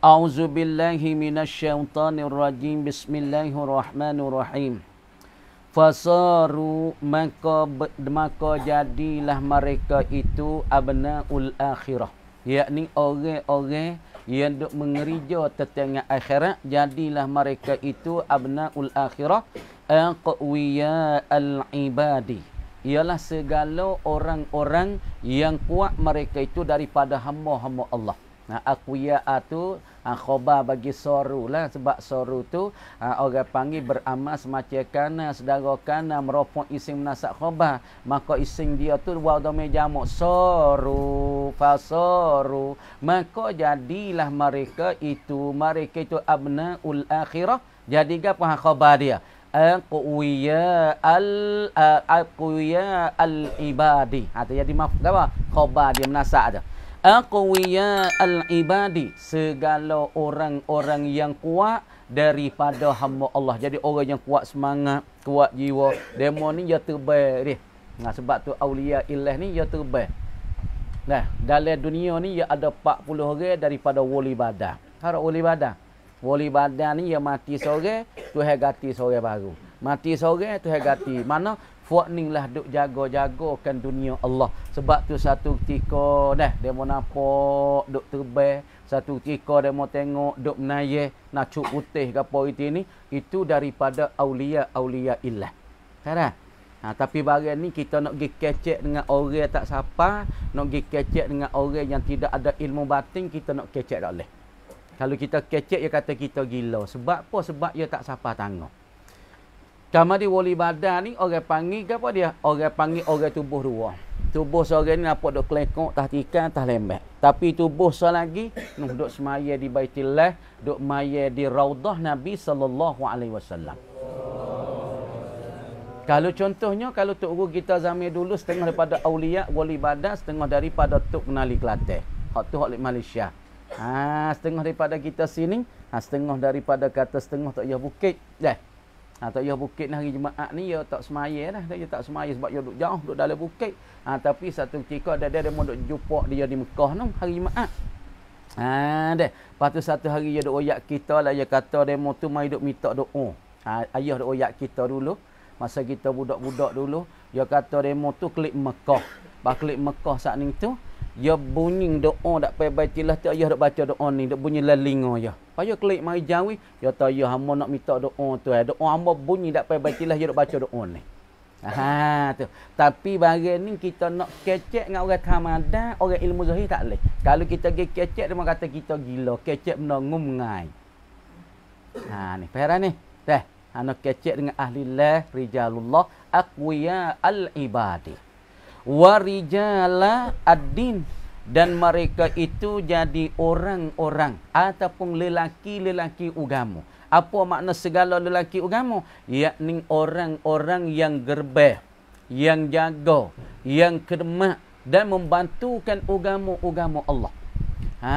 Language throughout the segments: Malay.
A'udzu billahi minasyaitonir rajim. Bismillahirrahmanirrahim. Fasaru maka maka jadilah mereka itu abnaul akhirah. Yakni orang-orang yang duk mengerija tentang akhirat jadilah mereka itu abnaul akhirah aqwiya al-ibadi. Ialah segala orang-orang yang kuat mereka itu daripada hamba-hamba Allah. Nah, aqwiya itu ha, khobar bagi soru lah sebab soru tu ha, orang panggil beramal semacam kana sedara kana meropong ising menasak khobar maka ising dia tu wau domai jamuk soru fasoru maka jadilah mereka itu mereka itu abna ul akhirah jadi apa khobar dia Al-Quwiya ah, Al-Quwiya Al-Ibadi Itu ha, jadi maaf Khobar dia menasak je aqwiya al ibadi segala orang-orang yang kuat daripada hamba Allah jadi orang yang kuat semangat kuat jiwa demo ni dia ya terbaik dia nah sebab tu aulia ilah ni dia ya terbaik nah dalam dunia ni dia ya ada 40 orang daripada wali badah harap wali badah wali badah ni dia mati seorang tuhan ganti seorang baru mati seorang tuhan ganti mana Fuad ni lah duk jaga-jagakan dunia Allah. Sebab tu satu ketika dah dia mau nampak duk terbang, satu ketika dia mau tengok duk menayeh nacuk putih ke apa itu ni, itu daripada aulia-aulia illah. Faham? Ha, tapi barang ni kita nak pergi kecek dengan orang yang tak siapa, nak pergi kecek dengan orang yang tidak ada ilmu batin, kita nak kecek tak boleh. Kalau kita kecek, dia kata kita gila. Sebab apa? Sebab dia tak siapa tangan. Kamu di wali badan ni orang panggil ke apa dia? Orang panggil orang tubuh dua. Tubuh seorang ni nampak dok kelengkok, tah tikan, tah lembek. Tapi tubuh seorang lagi nuh dok semaya di Baitillah, dok maya di Raudhah Nabi saw. Kalau contohnya kalau tok guru kita zaman dulu setengah daripada auliya wali badan, setengah daripada tuk nali Kelate. Hak tu hak Malaysia. Ha, setengah daripada kita sini, ha, setengah daripada kata setengah tok ya bukit. Dah. Yeah. Ha, tak payah bukit ni hari Jumaat ni, dia ya, tak semaya lah. Dia tak semaya sebab dia duduk jauh, duduk dalam bukit. Ha, tapi satu ketika ada dia, dia mau duduk jumpa dia di Mekah ni, hari Jumaat. Ha, deh. Lepas satu hari dia duduk oyak kita lah, dia kata dia mau tu mai duduk minta doa. Oh, ha, ayah duduk oyak kita dulu. Masa kita budak-budak dulu, dia kata dia mau tu klik Mekah. Bah klik Mekah saat ni tu, Ya bunyi doa dak pay baitilah tu ayah dak baca doa ni dak bunyi lalinga ya. Payo klik mai jawi ya tu ayah hamba nak minta doa tu ayah. Eh. Doa hamba bunyi dak pay baitilah ya dak baca doa ni. Ha tu. Tapi barang ni kita nak kecek dengan orang Kamada, orang ilmu zahir tak leh. Kalau kita pergi kecek dia kata kita gila, kecek benda ngum ngai. Ha ni, perah ni. Teh, anak kecek dengan ahli lah rijalullah aqwiya al ibadi warijala adin dan mereka itu jadi orang-orang ataupun lelaki-lelaki ugamu. Apa makna segala lelaki agama? Yakni orang-orang yang gerbeh, yang jago, yang kermak dan membantukan ugamu, ugamu Allah. Ha,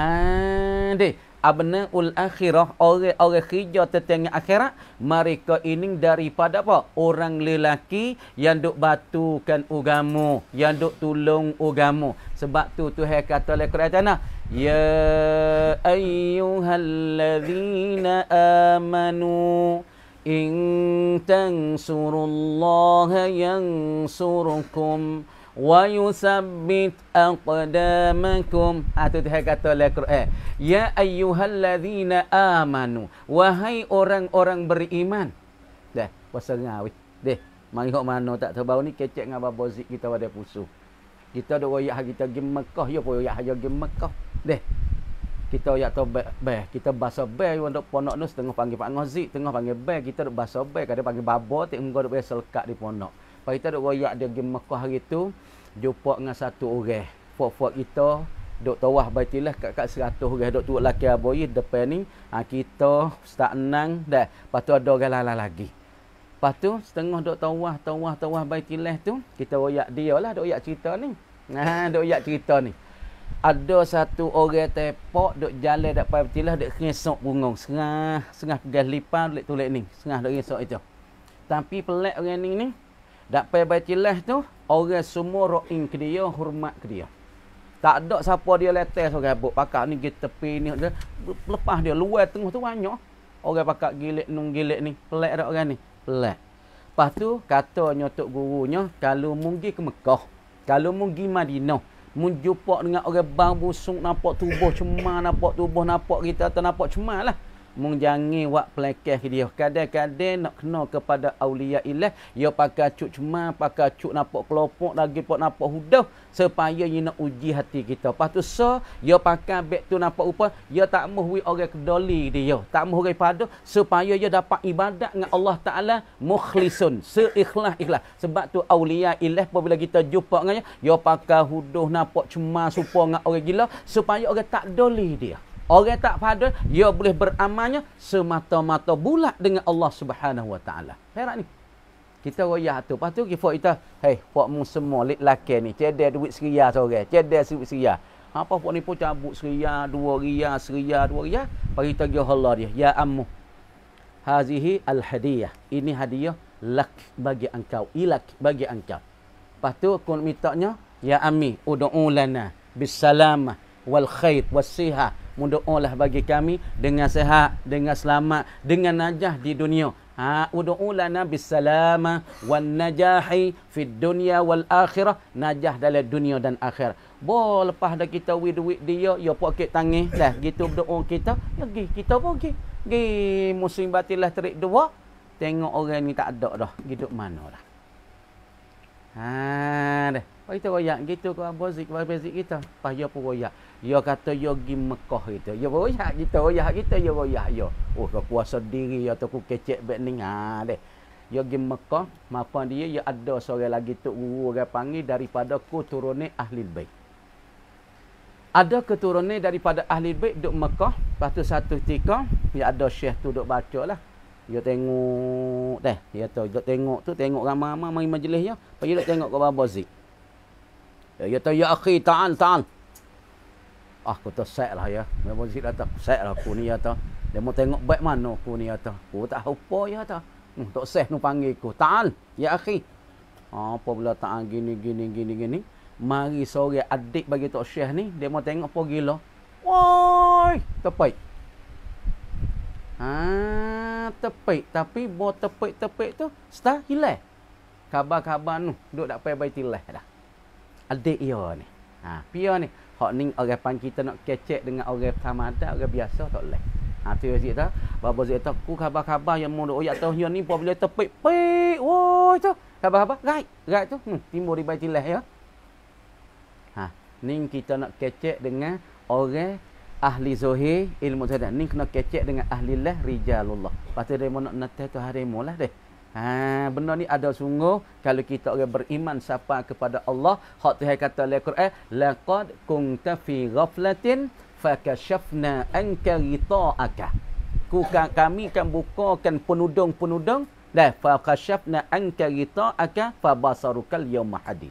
deh ul akhirah orang-orang hijau tetangga akhirat mereka ini daripada apa orang lelaki yang duk batukan ugamu, yang duk tolong ugamu. sebab tu Tuhan kata oleh Quran tanah ya ayyuhallazina amanu in tansurullaha yansurukum wa yusabbit aqdamakum atau ha, dia kata oleh Quran ya ayyuhallazina amanu wahai orang-orang beriman dah puasa ngawi deh mari hok mano tak tahu bau ni kecek dengan babo zik kita pada pusu kita ada royak kita pergi Mekah ya pun royak haja pergi Mekah deh kita royak tau be kita bahasa be untuk ponok nu setengah panggil pak ngozik setengah panggil be kita ada bahasa be kadang panggil babo tak engko ada selekat di ponok pada kita dok royak dia pergi Mekah hari tu, jumpa dengan satu orang. Fuak-fuak kita duk tawah baitilah kat kat 100 orang duk turut laki aboy depan ni. Ha, kita start enang dah. Pastu ada orang lain, lagi. Pastu setengah dok tawah, tawah, tawah baitilah tu, kita royak dia lah dok royak cerita ni. Nah, ha, duk royak cerita ni. Ada satu orang tepok dok jalan dak pai betilah dak kesok bungong serah serah pegas lipan lek tulek ni serah dak kesok itu. Tapi pelak orang ni ni Dak payah baitillah tu orang semua ro'in ke dia, hormat ke dia. Tak ada siapa dia letes so, orang buk pakak ni kita tepi ni lepas dia luar tengah tu banyak orang pakak gilek nung gilek ni pelak dak orang ni pelak. Lepas tu katanya tok gurunya kalau munggi ke Mekah, kalau munggi Madinah, mun jumpa dengan orang bang busuk nampak tubuh cemar nampak tubuh nampak kita atau nampak cemarlah menjangi wak pelekeh dia kadang-kadang nak kena kepada aulia ilah ia pakai cuk cuma pakai cuk nampak kelopok lagi pak nampak hudah supaya ia nak uji hati kita lepas tu so ia pakai beg tu nampak upah ia tak mahu orang kedoli dia tak mahu orang pada supaya ia dapat ibadat dengan Allah Ta'ala mukhlisun seikhlas ikhlas sebab tu aulia ilah apabila kita jumpa dengan dia ia pakai hudah nampak cuma supaya dengan orang gila supaya orang tak doli dia Orang tak fadil, dia boleh beramanya semata-mata bulat dengan Allah Subhanahu Wa Taala. Perak ni. Kita royah tu. Lepas tu kita kita, hey, puak mu semua lelaki laki ni, cedek duit seria sore, cedek duit seria. Apa pun ni pun cabut seria, dua ria, seria, dua ria. Bagi kita pergi Allah dia, ya ammu. Hazihi al Hadiah. Ini hadiah lak bagi engkau, ilak bagi engkau. Lepas tu aku mintanya, ya ammi, udu'ulana bisalamah wal khair wasihah mudoalah bagi kami dengan sehat, dengan selamat, dengan najah di dunia. Ha, udu'u nabi bisalama wan najahi fid dunya wal akhirah, najah dalam dunia dan akhir. Bo lepas dah kita wi dia, ya poket tangih dah Gitu berdoa kita, ya gih kita pun gih Gi musim batilah terik dua, tengok orang ni tak ada dah. Hidup mana lah. Ha, dah. Oh, itu royak gitu ke Abu Zik, Abu Zik kita. Pas dia pun royak. Dia kata dia pergi Mekah gitu. Dia royak kita, royak kita, dia royak dia. Oh, kau kuasa diri atau aku kecek back ni. Ha, deh. Dia pergi Mekah, maka dia, dia ada seorang lagi tu guru orang panggil daripada keturunan Ahli Baik. Ada keturunan daripada Ahli Baik duduk Mekah. Lepas satu tika, dia ada syekh tu duduk baca lah. Dia tengok, deh, dia tu, dia tengok tu, tengok ramai-ramai, mari majlis dia. Lepas dia tengok ke Abu Zik. Eh, dia kata, ya akhi, ta'an, ta'an. Ah, aku kata, set lah ya. Memang sikit kata, set lah aku ni, kata. Ya, dia mahu tengok baik mana aku ni, ya ta. Aku tak apa, ya, ta. Hmm, tak seh nu panggil aku. Ta'an, ya akhi. Ah, apa pula ta'an gini, gini, gini, gini. Mari sore adik bagi Tok Syekh ni, dia mahu tengok apa gila. Woi, tepik. Ha, tepik. Tapi, buat tepik-tepik tu, setah hilang. Khabar-khabar nu, duduk tak payah baik tilah dah aldeia ni. Ha, pia ni. Hak ni orang pan kita nak kecek dengan orang tamadat, orang biasa tak leh. Ha, tu yang cerita. Bapak cerita, ku khabar-khabar yang mula oyak tahu yang ni pun boleh terpik-pik. Woi tu. Khabar-khabar. Right. Right tu. Hmm, timur ribai tilih ya. Ha, ni kita nak kecek dengan orang ahli zuhir ilmu tadi ni kena kecek dengan ahli lah rijalullah patut dia nak natah tu harimulah deh Ha, benda ni ada sungguh kalau kita orang beriman sapa kepada Allah hak Tuhan kata dalam Quran laqad kunta fi ghaflatin fakashafna anka ghita'aka ku kami kan bukakan penudung-penudung dan lah, fakashafna anka ghita'aka fabasarukal yawma hadid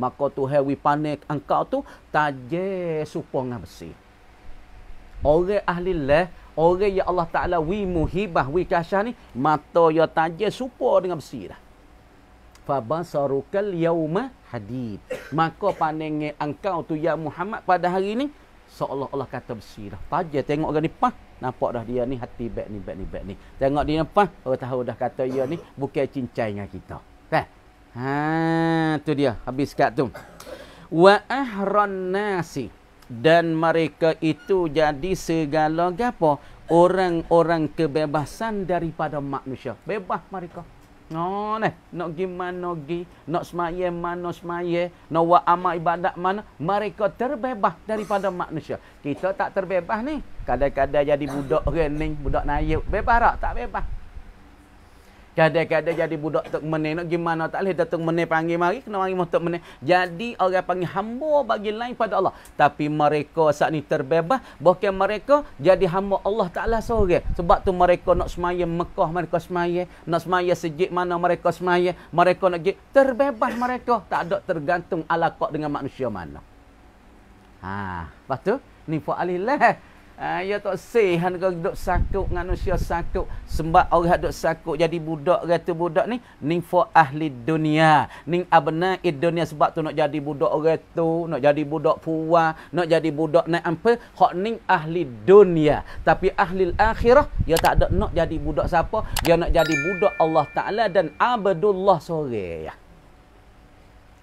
maka Tuhan wi panik engkau tu tajir supong besi orang ahli lah orang yang Allah Ta'ala wi muhibah, wi kasyah ni, mata ya tajir supa dengan besi dah. Fabasarukal yauma hadid. Maka panengi engkau tu ya Muhammad pada hari ni, seolah-olah kata besi dah. Tajir tengok orang ni, pah, nampak dah dia ni hati baik ni, baik ni, baik ni. Tengok dia ni, pah, orang tahu dah kata dia ya ni, bukan cincai dengan kita. Kan? Ha, tu dia. Habis kat tu. Wa ahran nasih dan mereka itu jadi segala apa orang-orang kebebasan daripada manusia bebas mereka no oh, ne nak gi mana gi nak semaya mana semaya no wa amal ibadat mana mereka terbebas daripada manusia kita tak terbebas ni kadang-kadang jadi budak kan ni budak naib bebas tak tak bebas Kadang-kadang jadi budak tok menen nak gimana tak leh datang menen panggil mari kena mari mah tok menen. Jadi orang panggil hamba bagi lain pada Allah. Tapi mereka saat ni terbebas bahkan mereka jadi hamba Allah Taala seorang. Sebab tu mereka nak semaya Mekah mereka semaya, nak semaya sejik mana mereka semaya, mereka nak jik terbebas mereka tak ada tergantung alaqah dengan manusia mana. Ha, lepas tu ni fa'alillah. Ah, ya tak sihan kau duduk sakuk manusia sakuk sebab orang duduk sakuk jadi budak kata budak ni ni for ahli dunia ni abena id dunia sebab tu nak jadi budak orang nak jadi budak puwa nak jadi budak naik apa hak ni ahli dunia tapi ahli akhirah ya tak ada nak jadi budak siapa dia ya nak jadi budak Allah Taala dan abadullah sore ya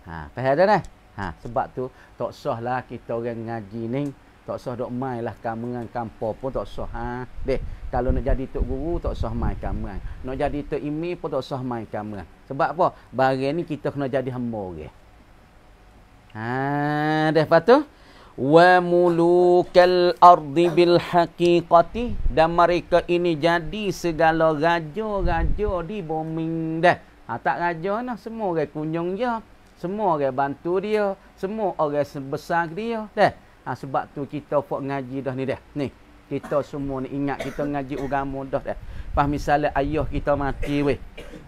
ha faham dah ha sebab tu tak sah lah kita orang ngaji ni tak usah dok mai lah kamengan kampo pun tak usah ha. Deh, kalau nak jadi tok guru tak usah mai kamengan. Ha? Nak jadi tok imi pun tak usah mai kamengan. Ha? Sebab apa? Bari ni kita kena jadi hamba orang. Okay? Ha, deh patu. Wa mulukal ardi bil haqiqati dan mereka ini jadi segala raja-raja di bumi deh. Ha, tak raja nah semua orang kunjung dia, semua orang bantu dia, semua orang sebesar dia. Deh. Ha, sebab tu kita buat ngaji dah ni dah. Ni. Kita semua ni ingat kita ngaji agama dah dah. Pas misalnya ayah kita mati weh.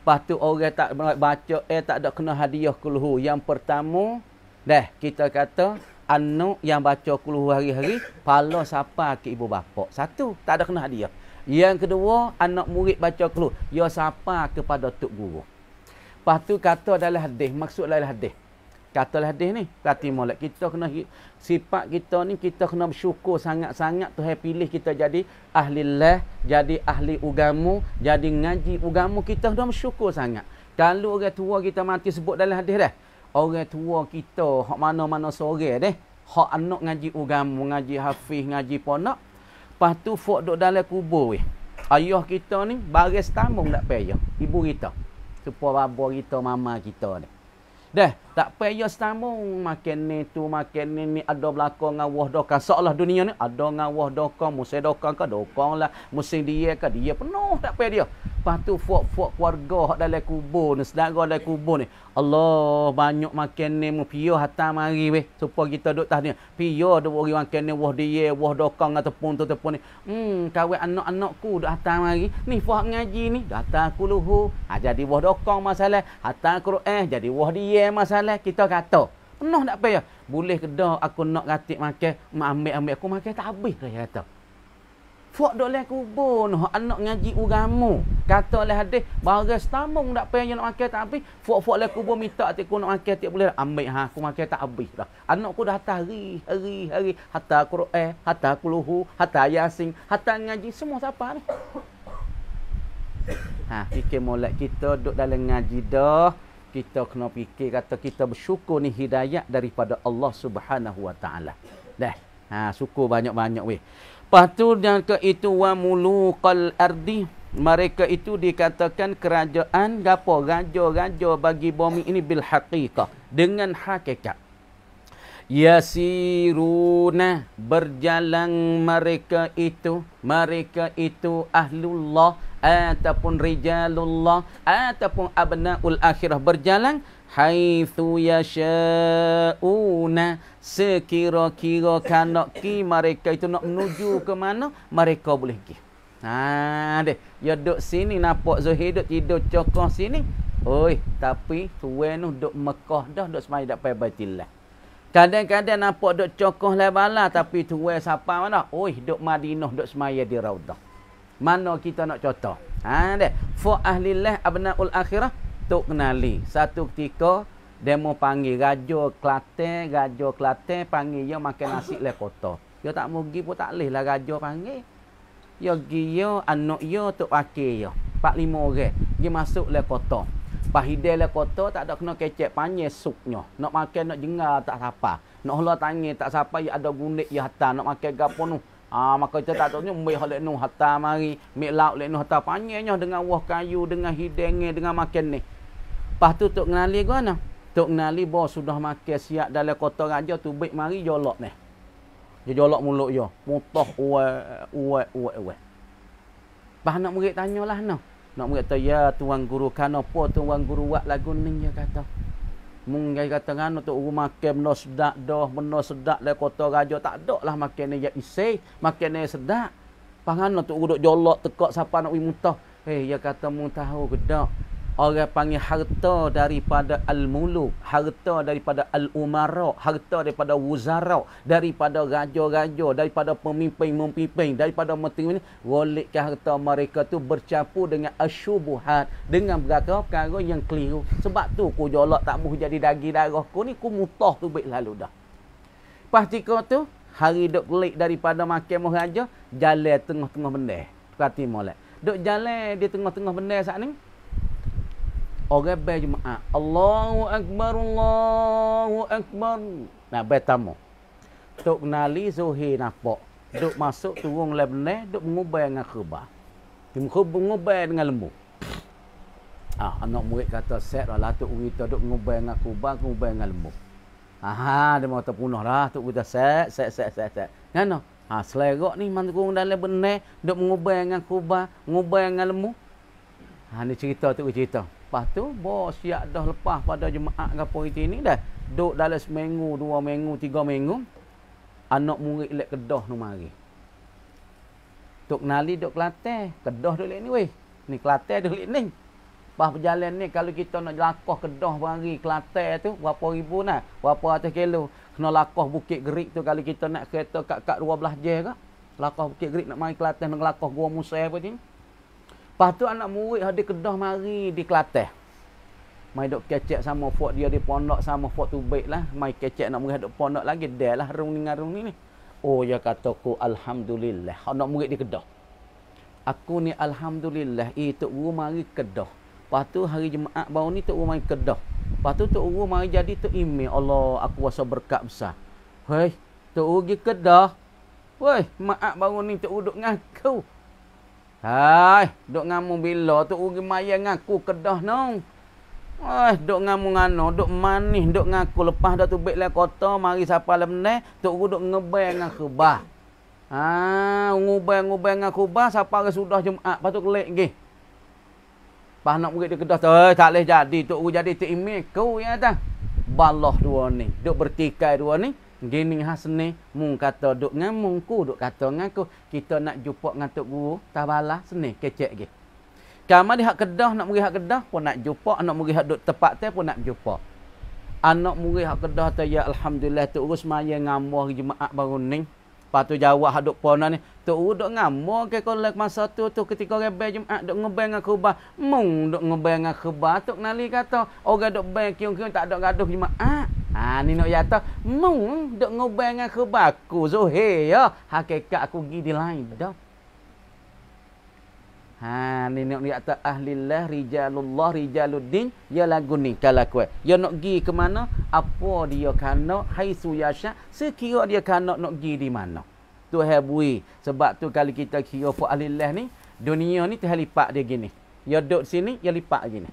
Pas tu orang tak baca eh tak ada kena hadiah kuluhu. Yang pertama dah kita kata anak yang baca kuluhu hari-hari pala siapa ke ibu bapa. Satu tak ada kena hadiah. Yang kedua anak murid baca kuluhu. Ya siapa kepada tok guru. Pas tu kata adalah hadis maksud adalah hadis kata hadis ni kata molek kita kena sifat kita ni kita kena bersyukur sangat-sangat Tuhan pilih kita jadi ahli lah jadi ahli ugamu jadi ngaji ugamu kita kena bersyukur sangat kalau orang tua kita mati sebut dalam hadis dah orang tua kita hak mana-mana sore deh hak anak ngaji ugamu ngaji hafiz ngaji ponak lepas tu fok duduk dalam kubur weh ayah kita ni baris tamung tak payah ibu kita supaya babo kita mama kita ni Dah tak payah setamung makan ni tu, makan ni ni ada berlaku dengan wah dokan. Seolah dunia ni ada dengan wah dokan, musim dokan ke dokan lah, musim dia ke dia penuh tak payah dia. Lepas tu fuak-fuak keluarga hak dalam kubur ni, saudara dalam kubur ni. Allah banyak makan ni mu hatta mari weh. Supaya kita duk tah ni. Pio duk orang makan ni wah dia, wah dokong ataupun tu ataupun ni. Hmm, kawin anak-anakku duk hatta mari. Ni fuak ngaji ni, data ku luhu. Ha jadi wah dokong masalah, hatta Quran jadi wah dia masalah kita kata. Penuh tak payah. Boleh ke kedah aku nak ratik makan, mak ambil-ambil aku makan tak habis dah kata. Fuak dok leh kubur noh anak ngaji ugamu. Kata oleh hadis, barang setamung dak payah nak makan tak habis. Fuak-fuak leh kubur minta atik ku nak makan tak boleh. Ambil ha aku makan tak habis dah. Anak ku dah hatta hari, hari, hari. Hatta Quran, hatta Kuluhu, hatta Yasin, hatta ngaji semua siapa ni? Ha, fikir molek kita duduk dalam ngaji dah. Kita kena fikir kata kita bersyukur ni hidayat daripada Allah Subhanahu Wa Taala. Dah. Ha, syukur banyak-banyak weh. Lepas dan ke itu wa muluqal ardi mereka itu dikatakan kerajaan gapo raja-raja bagi bumi ini bil haqiqah dengan hakikat yasiruna berjalan mereka itu mereka itu ahlullah ataupun rijalullah ataupun abnaul akhirah berjalan haithu yasha'una sekira-kira kanak ki mereka itu nak menuju ke mana mereka boleh pergi ha deh ya duk sini nampak zuhid duk tidur cokoh sini oi tapi tuan tu duk Mekah dah duk semai dapat pai baitillah kadang-kadang nampak duk cokoh lai bala tapi tuan siapa mana oi duk Madinah duk semai di raudah mana kita nak contoh ha deh fa ahlillah abnaul akhirah tok kenali. Satu ketika demo panggil raja klate raja klate panggil dia makan nasi le kota. Dia tak mugi pun tak leh lah raja panggil. Dia pergi dia anak dia tok pakai dia. Empat lima orang. Dia masuk le kota. Pahide le kota tak ada kena kecek panye suknya. Nak makan nak jengal tak siapa. Nak hola tangi tak siapa ya ada gunik ya hatta nak makan gapo nu. Ah maka kita tak tahu mbih halek nu hatta mari, mik lauk lek nu hatta panyenya dengan wah kayu dengan hidenge dengan makan ni. Lepas tu Tok kenali ke mana? Tok kenali bahawa sudah makan siap dalam kota raja tu baik mari jolok ni. Dia jolok mulut dia. Mutah uat uat uat Bah nak murid tanyalah noh. Nak murid tanya ya tuan guru kenapa tuan guru buat lagu ni dia kata. Mungkin kata kan untuk guru makan benda sedap dah, benda sedap dari kota raja tak ada lah makan ni yang isi, makan ni sedap. Pangan untuk guru jolok tekak siapa nak muntah. Eh, hey, dia kata mung tahu ke tak? orang panggil harta daripada al-muluk, harta daripada al-umara, harta daripada wuzara, daripada raja-raja, daripada pemimpin-pemimpin, daripada menteri ini, walaikah harta mereka tu bercampu dengan asyubuhat, dengan berkata perkara yang keliru. Sebab tu ku jolak tak mahu jadi daging darah ku ni, ku mutah tu baik lalu dah. Lepas tiga tu, hari duk pelik daripada makin mahu raja, jalan tengah-tengah benda. Perhati molek. Duk jalan di tengah-tengah benda saat ni, orang bayi jemaah. Allahu Akbar, Allahu Akbar. Nak bayi tamu. Tuk kenali Zuhir nampak. Duk masuk turun lebenih, duk mengubah dengan khubah. Dia mengubah dengan lembu. Ah, anak murid kata, set lah, Latuk Wita duk mengubah dengan khubah, mengubah dengan lembu. Aha, dia mahu terpunuh lah. Tuk kita set, set, set, set, set. Kenapa? Ha, selerok ni, mana kurung dalam lebenih, duk mengubah dengan khubah, mengubah dengan lembu. Ha ni cerita tu cerita. Lepas tu bos siap dah lepas pada jemaah ke apa itu ini dah. dok dalam seminggu, dua minggu, tiga minggu. Anak murid lek kedah nu mari. Tok nali dok Kelantan, kedah duk lek ni weh. Ni Kelantan duk lek ni. Pas berjalan ni kalau kita nak lakah kedah hari Kelantan tu berapa ribu nah? Berapa ratus kilo? Kena lakah bukit gerik tu kalau kita nak kereta kat kat 12 jam ke? Lakah bukit gerik nak mari Kelantan nak lakah gua Musa apa ni? Lepas tu anak murid ada kedah mari di Kelantan. Mai dok kecek sama fuak dia di pondok sama fuak tu baik lah. Mai kecek nak murid dok pondok lagi. Dah lah rung ni ngarung ni ni. Oh ya kataku Alhamdulillah. Anak murid di kedah. Aku ni Alhamdulillah. Eh Tok Guru mari kedah. Lepas tu hari Jemaat baru ni tu Guru mari kedah. Lepas tu Tok Guru mari jadi tu Imi. Allah aku rasa berkat besar. Hei tu Guru pergi kedah. Wah, maaf bangun ni tu duduk dengan kau. Hai, duk ngamu bila tu ugi Maya ngaku kedah nong. Eh, duk ngamu ngano, duk manih, duk ngaku lepas dah tu baik lah kota, mari siapa lah menek, tu ugi duk ngebay dengan khubah. Ha, ah, ngubay ngubay dengan khubah, siapa hari sudah Jumaat, lepas tu kelek lagi. Pas nak murid dia kedah, eh, tak boleh jadi, tu ugi jadi tu imi, kau yang atas. Balah dua ni, duk bertikai dua ni. Gini hasni, mung kata duk dengan mung ku duk kata dengan ku. Kita nak jumpa dengan Tok Guru, tabalah sini kecek ke. Kamu di hak kedah, nak murid hak kedah pun nak jumpa. Anak murid hak duk tepat teh pun nak jumpa. Anak murid hak kedah tu, ya Alhamdulillah, Tok Guru semaya ngamuh jemaah baru ni. Lepas tu jawab hak duk puan ni, Tok Wu duk ngamo ke kolek masa tu tu ketika orang bayar Jumaat duk ngebang dengan khubah. Mung dok ngebang dengan khubah. Tok Nali kata, orang dok bayar kiong-kiong tak dok gaduh Jumaat. Ha ni nak yata mung dok ngobai dengan kebaku Zuhair ya hakikat aku gi di lain dah Ha ni nak yata ahlillah rijalullah rijaluddin ya lagu ni kala kuat ya nak gi ke mana apa dia kana haisu yasha sekira dia kana nak gi di mana Tuhan bui. Sebab tu kalau kita kira alilah ni, dunia ni tu lipat dia gini. Ya duduk sini, ya lipat gini.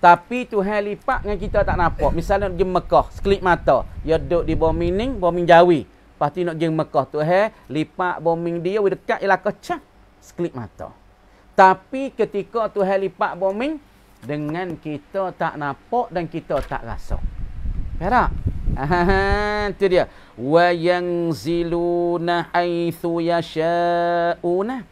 Tapi tu lipat dengan kita tak nampak. Misalnya nak pergi Mekah, sekelip mata. Ya duduk di bombing ni, bombing jawi. Pasti nak pergi Mekah Tuhan, lipat bombing dia, dia dekat, ialah kecah. Sekelip mata. Tapi ketika Tuhan lipat bombing, dengan kita tak nampak dan kita tak rasa. Perak. Aha, itu dia. Wa yang ziluna aithu yasha'una.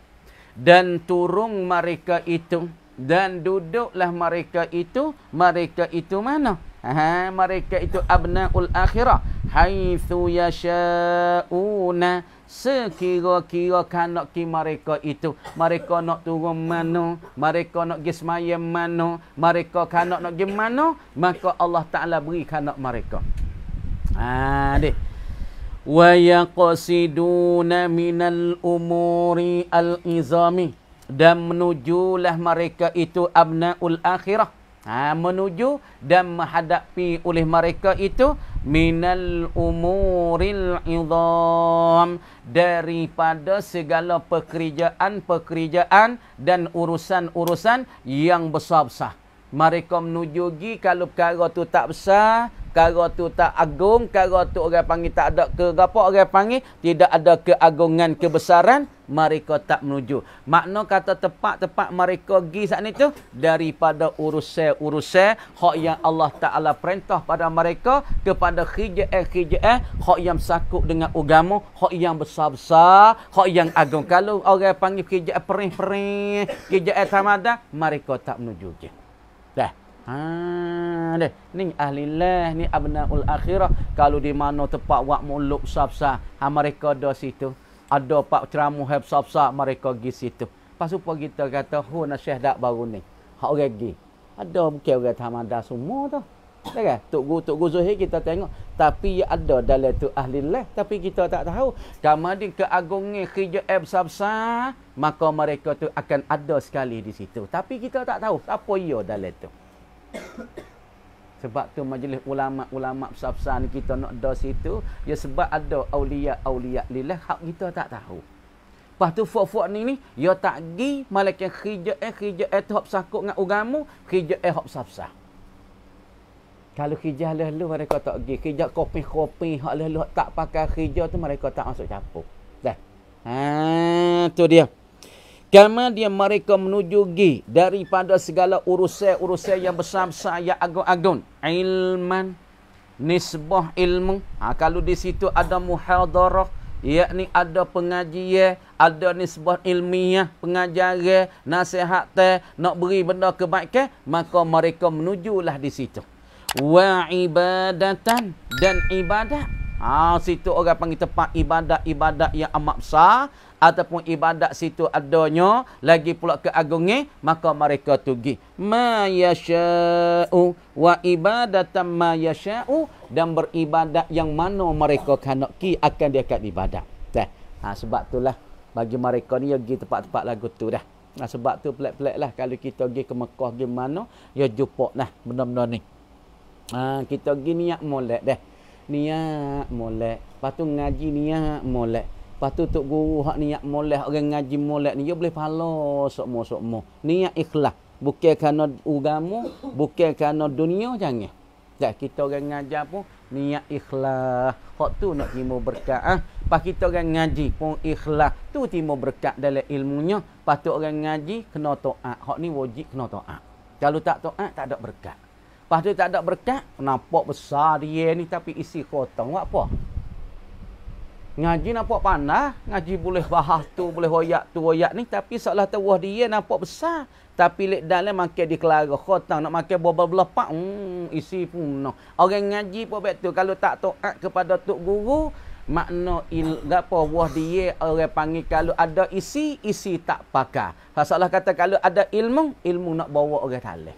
Dan turun mereka itu. Dan duduklah mereka itu. Mereka itu mana? Aha, mereka itu abna'ul akhirah. Haithu yasha'una. Haithu yasha'una. Sekira-kira kanak ki mereka itu Mereka nak turun mana Mereka nak pergi semayang mana Mereka kanak nak pergi mana Maka Allah Ta'ala beri kanak mereka Haa deh Wa yaqasiduna minal umuri al-izami Dan menujulah mereka itu abnaul akhirah Haa menuju dan menghadapi oleh mereka itu minal umuril idham daripada segala pekerjaan-pekerjaan dan urusan-urusan yang besar-besar. Mereka menuju gi kalau perkara tu tak besar, perkara tu tak agung, perkara tu orang panggil tak ada ke apa orang panggil tidak ada keagungan kebesaran, mereka tak menuju. Makna kata tepat-tepat mereka pergi saat ni tu daripada urusan-urusan hak yang Allah Taala perintah pada mereka kepada khijaah-khijaah hak yang sakuk dengan agama, hak yang besar-besar, hak yang agung. Kalau orang panggil khijaah perih-perih, khijaah tamada, mereka tak menuju je. Dah. Ha, deh. Ni ahli lah, ni abnaul akhirah. Kalau di mana tempat wak muluk sab-sab, ha, mereka dah situ ada pak ceramah hab safsa mereka gi situ pas upo kita kata ho oh, nasihat dak baru ni hak orang gi ada mungkin orang tamada semua tu Ya kan? Tok guru Tok guru Zuhir kita tengok tapi ada dalam tu ahli lah tapi kita tak tahu kama di keagungan kerja Ab Sabsa maka mereka tu akan ada sekali di situ tapi kita tak tahu apa ia dalam tu sebab tu majlis ulama-ulama besar-besar ni kita nak ada situ. Ya sebab ada awliya-awliya lillah. Hak kita tak tahu. Lepas tu fok-fok ni ni. Ya tak pergi. Malaik yang khijak eh. Khijak eh tu hak sakut dengan ugamu. Khijak eh hak besar Kalau khijak lalu mereka tak pergi. Khijak kopi-kopi. Hak lalu tak pakai khijak tu mereka tak masuk campur. Dah. Haa tu dia. Kerana dia mereka menuju gi daripada segala urusan-urusan yang besar saya yang agung-agung. Ilman, nisbah ilmu. Ha, kalau di situ ada muhadarah, yakni ada pengajian, ada nisbah ilmiah, pengajaran, nasihat teh, nak beri benda kebaikan, maka mereka menujulah di situ. Wa ibadatan dan ibadah. Ha, situ orang panggil tempat ibadat-ibadat yang amat besar ataupun ibadat situ adanya lagi pula keagungnya maka mereka tugi ma yasha'u wa ibadatan ma yasha'u dan beribadat yang mana mereka kanak akan dia kat ibadat teh ha sebab itulah bagi mereka ni pergi tempat-tempat lagu tu dah nah, ha, sebab tu pelak pelik lah kalau kita pergi ke Mekah pergi mana ya jumpa lah benda-benda ni ha, kita pergi niat molek dah niat molek lepas ngaji niat molek Lepas tu tok guru hak niat molek orang ngaji molek ni dia boleh pahala semua semua. Niat ikhlas. Bukan kerana agama, bukan kerana dunia jangan. Tak kita orang ngajar pun niat ikhlas. Hak tu nak timo berkat ah. Ha? Pas kita orang ngaji pun ikhlas. Tu timo berkat dalam ilmunya. Pas tu orang ngaji kena taat. Hak ni wajib kena taat. Kalau tak taat tak ada berkat. Pas tu tak ada berkat, nampak besar dia ni tapi isi kotong. Buat apa? Ngaji nampak pandai. Ngaji boleh bahas tu, boleh royak tu, royak ni. Tapi seolah tawah dia nampak besar. Tapi lek dalam makan di kelara. Khotang nak makan bobal belapak. Hmm, isi pun. No. Orang ngaji pun betul Kalau tak to'at kepada Tok Guru, makna il gapo wah dia orang panggil kalau ada isi isi tak pakai. Pasalah kata kalau ada ilmu, ilmu nak bawa orang talih.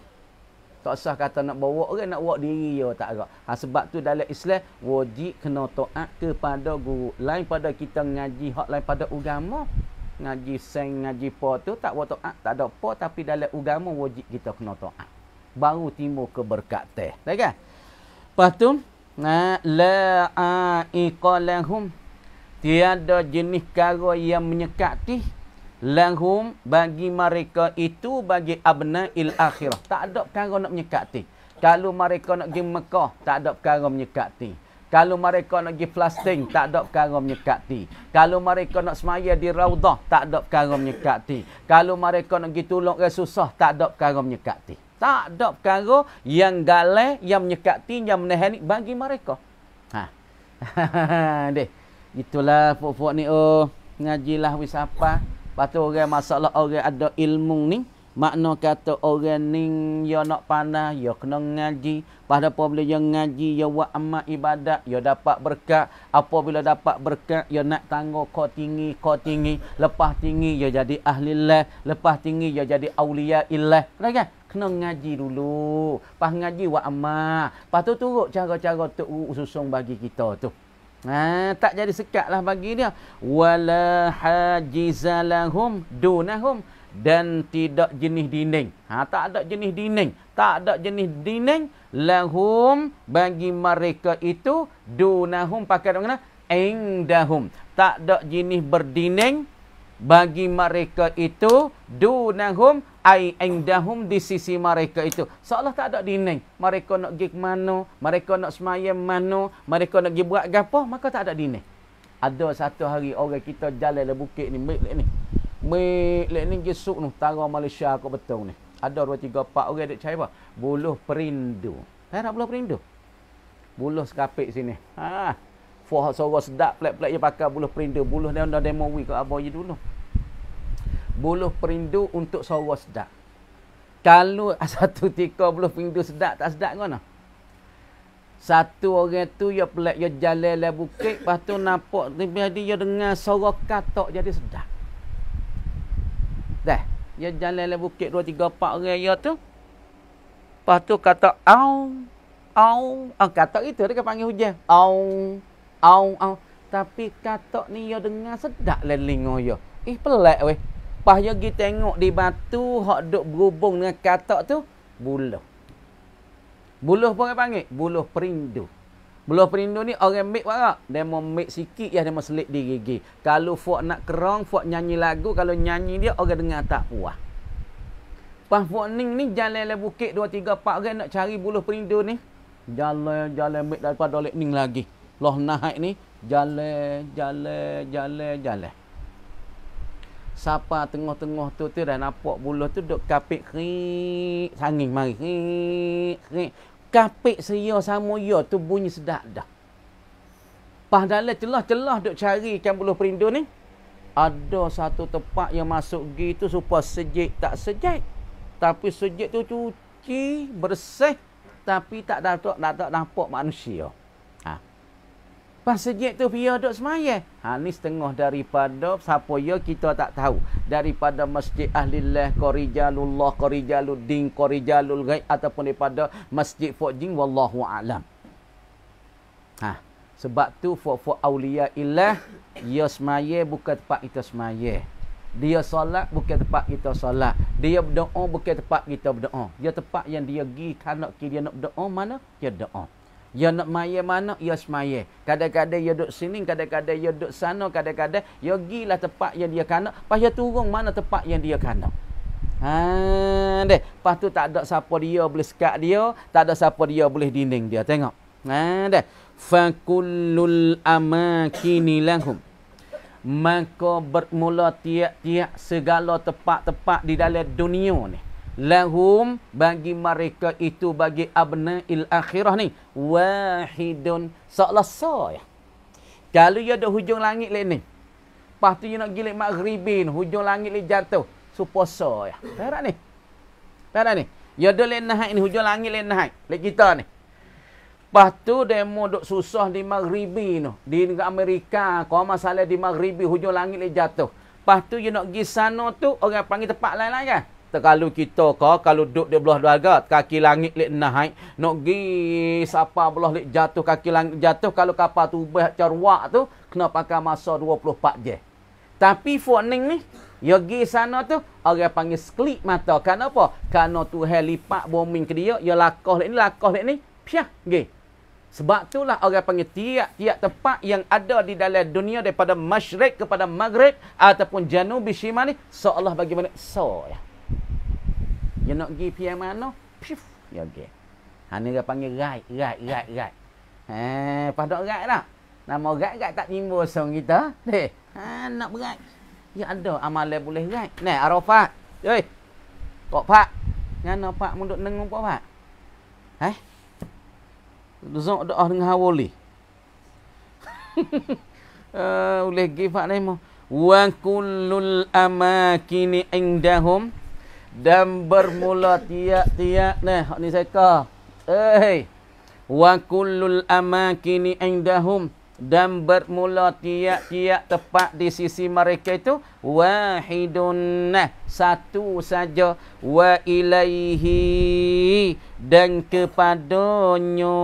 Tak sah kata nak bawa orang nak buat diri ya tak agak. Ha, sebab tu dalam Islam wajib kena taat kepada guru. Lain pada kita ngaji hak lain pada agama. Ngaji sen ngaji apa tu tak buat taat, tak ada apa tapi dalam agama wajib kita kena taat. Baru timbul keberkatan. Tak kan? Lepas tu ha, la aiqalahum tiada jenis kara yang menyekati lahum bagi mereka itu bagi abna'il akhirah. Tak ada perkara nak menyekati. Kalau mereka nak pergi Mekah, tak ada perkara menyekati. Kalau mereka nak pergi Palestin, tak ada perkara menyekati. Kalau mereka nak semaya di Raudah, tak ada perkara menyekati. Kalau mereka nak pergi tolong orang susah, tak ada perkara menyekati. Tak ada perkara yang gale, yang menyekati, yang menahan bagi mereka. Ha. Deh. Itulah puak-puak ni oh, ngajilah wis apa. Lepas tu orang masalah orang ada ilmu ni. Makna kata orang ni ya nak panah, ya kena ngaji. Pada problem yang ngaji, ya buat amat ibadat, ya dapat berkat. Apabila dapat berkat, ya nak tangguh kau tinggi, kau tinggi. Lepas tinggi, ya jadi ahli lah. Lepas tinggi, ya jadi awliya ilah. Kena kan? Kena ngaji dulu. Lepas ngaji, buat amma Lepas tu turut cara-cara tu uh, susung bagi kita tu. Ha, tak jadi sekat lah bagi dia. Wala hajizalahum dunahum. Dan tidak jenis dinding. Ha, tak ada jenis dinding. Tak ada jenis dinding. Lahum bagi mereka itu. Dunahum pakai nama mana? Indahum. Tak ada jenis berdinding bagi mereka itu dunahum ai indahum di sisi mereka itu seolah tak ada dinding mereka nak gig mano, mereka nak semayam mano, mereka nak pergi buat gapo maka tak ada dinding ada satu hari orang kita jalan le bukit ni mik ni mik le ni gesuk ni tara malaysia Kau betul ni ada 2 3 4 orang dak cai apa buluh perindu saya buluh perindu buluh sekapik sini ha Fuh suara sedap pelik-pelik dia pakai buluh perindu. Buluh dia dah demo week kat Abah dulu buluh perindu untuk suara sedap. Kalau satu tika buluh perindu sedap tak sedap ngono. Satu orang tu ya pelak ya jalan le lah bukit, lepas tu nampak tiba dia ya dengar suara katak jadi sedap. Dah, ya jalan le lah bukit dua tiga 4 orang ya tu. Lepas tu kata au au, au ah, katok itu dia panggil hujan. Au au au tapi katak ni ya dengar sedap le lah lingo ya. Eh pelak weh. Lepas je pergi tengok di batu hak duk berhubung dengan katak tu, buluh. Buluh pun orang panggil? Buluh perindu. Buluh perindu ni orang make warak. Dia mau make sikit, ya, dia mau selit diri gigi. Kalau Fuak nak kerong, Fuak nyanyi lagu. Kalau nyanyi dia, orang dengar tak puas. Lepas Fuak Ning ni jalan le bukit 2, 3, 4 orang nak cari buluh perindu ni. Jalan, jalan make daripada Lek Ning lagi. Loh naik ni, jalan, jalan, jalan, jalan. Sapa tengah-tengah tu tu dan nampak buluh tu duk kapik krik sangin mari krik krik. Kapik seria sama ya tu bunyi sedap dah. Padahal celah-celah duk cari ikan buluh perindu ni. Ada satu tempat yang masuk gi tu supaya sejik tak sejik. Tapi sejik tu cuci, bersih. Tapi tak dapat, tak dapat nampak manusia. Pasal je tu pia duk semaya. Ha ni setengah daripada siapa ya kita tak tahu. Daripada Masjid Ahlillah Qarijalullah Qarijaluddin Qarijalul Ghaib ataupun daripada Masjid Fujing wallahu alam. Ha sebab tu fuq-fuq aulia illah ya semaya bukan tempat kita semaya. Dia solat bukan tempat kita solat. Dia berdoa bukan tempat kita berdoa. Dia tempat yang dia pergi kanak dia nak berdoa mana? Dia doa. Ya nak maya mana? Ia ya semaya. Kadang-kadang ya duduk sini, kadang-kadang ya duduk sana, kadang-kadang ya gilah tempat yang dia kena. Lepas ya turun mana tempat yang dia kena. Ha, deh. Lepas tu tak ada siapa dia boleh sekat dia, tak ada siapa dia boleh dinding dia. Tengok. Ha, deh. Fakullul amakini lahum. Maka bermula tiap-tiap segala tempat-tempat di dalam dunia ni lahum bagi mereka itu bagi abna il akhirah ni wahidun ya. kalau ia ada hujung langit lain ni lepas tu dia nak gilik maghribin hujung langit ni jatuh suposo ya tak ni tak ada ni dia ada lain naik ni hujung langit lain naik lain kita ni lepas tu demo duk susah di maghribin di Amerika kau masalah di maghribin hujung langit ni jatuh lepas tu dia nak pergi sana tu orang panggil tempat lain lah kan Terlalu kita ke kalau duduk di belah dahaga kaki langit lek naik nak gi siapa belah lek jatuh kaki langit jatuh kalau kapal tu ubah ceruak tu kena pakai masa 24 je. Tapi Fortning ni ya gi sana tu orang panggil sklik mata. Kenapa? Karena tu lipat bombing ke dia, ya lakah lek ni lakah lek ni pihah gi. Sebab itulah orang panggil tiap-tiap tempat yang ada di dalam dunia daripada masyrik kepada maghrib ataupun janubi syimal ni seolah bagaimana so ya. Dia nak pergi pihak mana? Pfff. Ya, okey. Ha, ni dia panggil right, right, right, right. Ha, eh, pas tak right lah. Nama right, right tak timbul song kita. Eh, ha, nak berat. Ya ada, amal boleh right. Nek, Arafat. Yoi. Kok, Pak? Ngana, Pak? Munduk nengung, Pak, Pak? Ha? Eh? Zok doa dengan hawa li. Uh, boleh pergi Fak Naimah. Wa kullul amakini indahum dan bermula tiak-tiak, neh hok ni seka eh wa kullul amakini indahum dan bermula tiak-tiak tepat di sisi mereka itu wahidun satu saja wa ilaihi dan kepadanya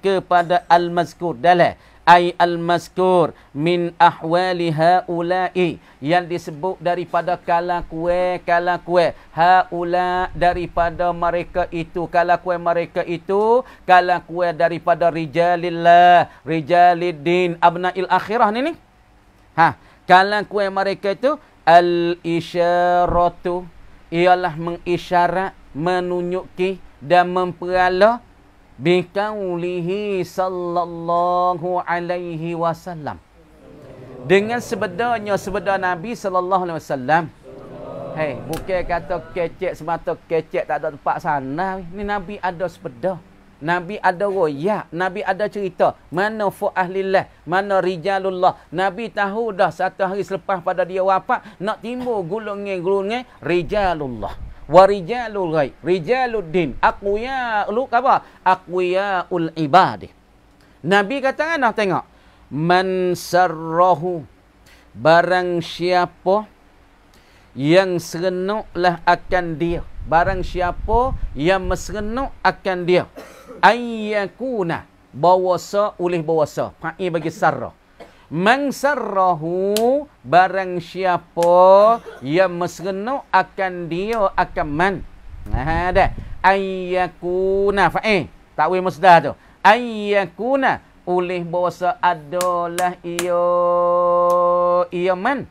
kepada al-mazkur dalah ay al-maskur min ahwali haula'i yang disebut daripada kala kue kala kue haula daripada mereka itu kala kue mereka itu kala kue daripada rijalillah rijaliddin abnail akhirah ni ni ha kala kue mereka itu al-isyaratu ialah mengisyarat menunjuki dan memperalah Bikaulihi sallallahu alaihi wasallam dengan sebenarnya sebenar nabi sallallahu alaihi wasallam hey bukan kata kecek semata kecek tak ada tempat sana Ini nabi ada sebenar Nabi ada royak, Nabi ada cerita Mana fu'ahlillah, mana rijalullah Nabi tahu dah satu hari selepas pada dia wafat Nak timbul gulungnya gulungnya rijalullah wa rijalul ghaib rijaluddin aqwiya lu apa aqwiya ul ibad nabi kata kan, nak tengok man sarrahu barang siapa yang serenuklah akan dia barang siapa yang mesrenuk akan dia ayyakuna bawasa oleh bawasa fa'i bagi sarrah Man barang siapa yang mesrenu akan dia akan man. Ha dah. Ayyakuna fa'il. Eh, Takwil musdah tu. Ayyakuna oleh bahasa adalah ia ia man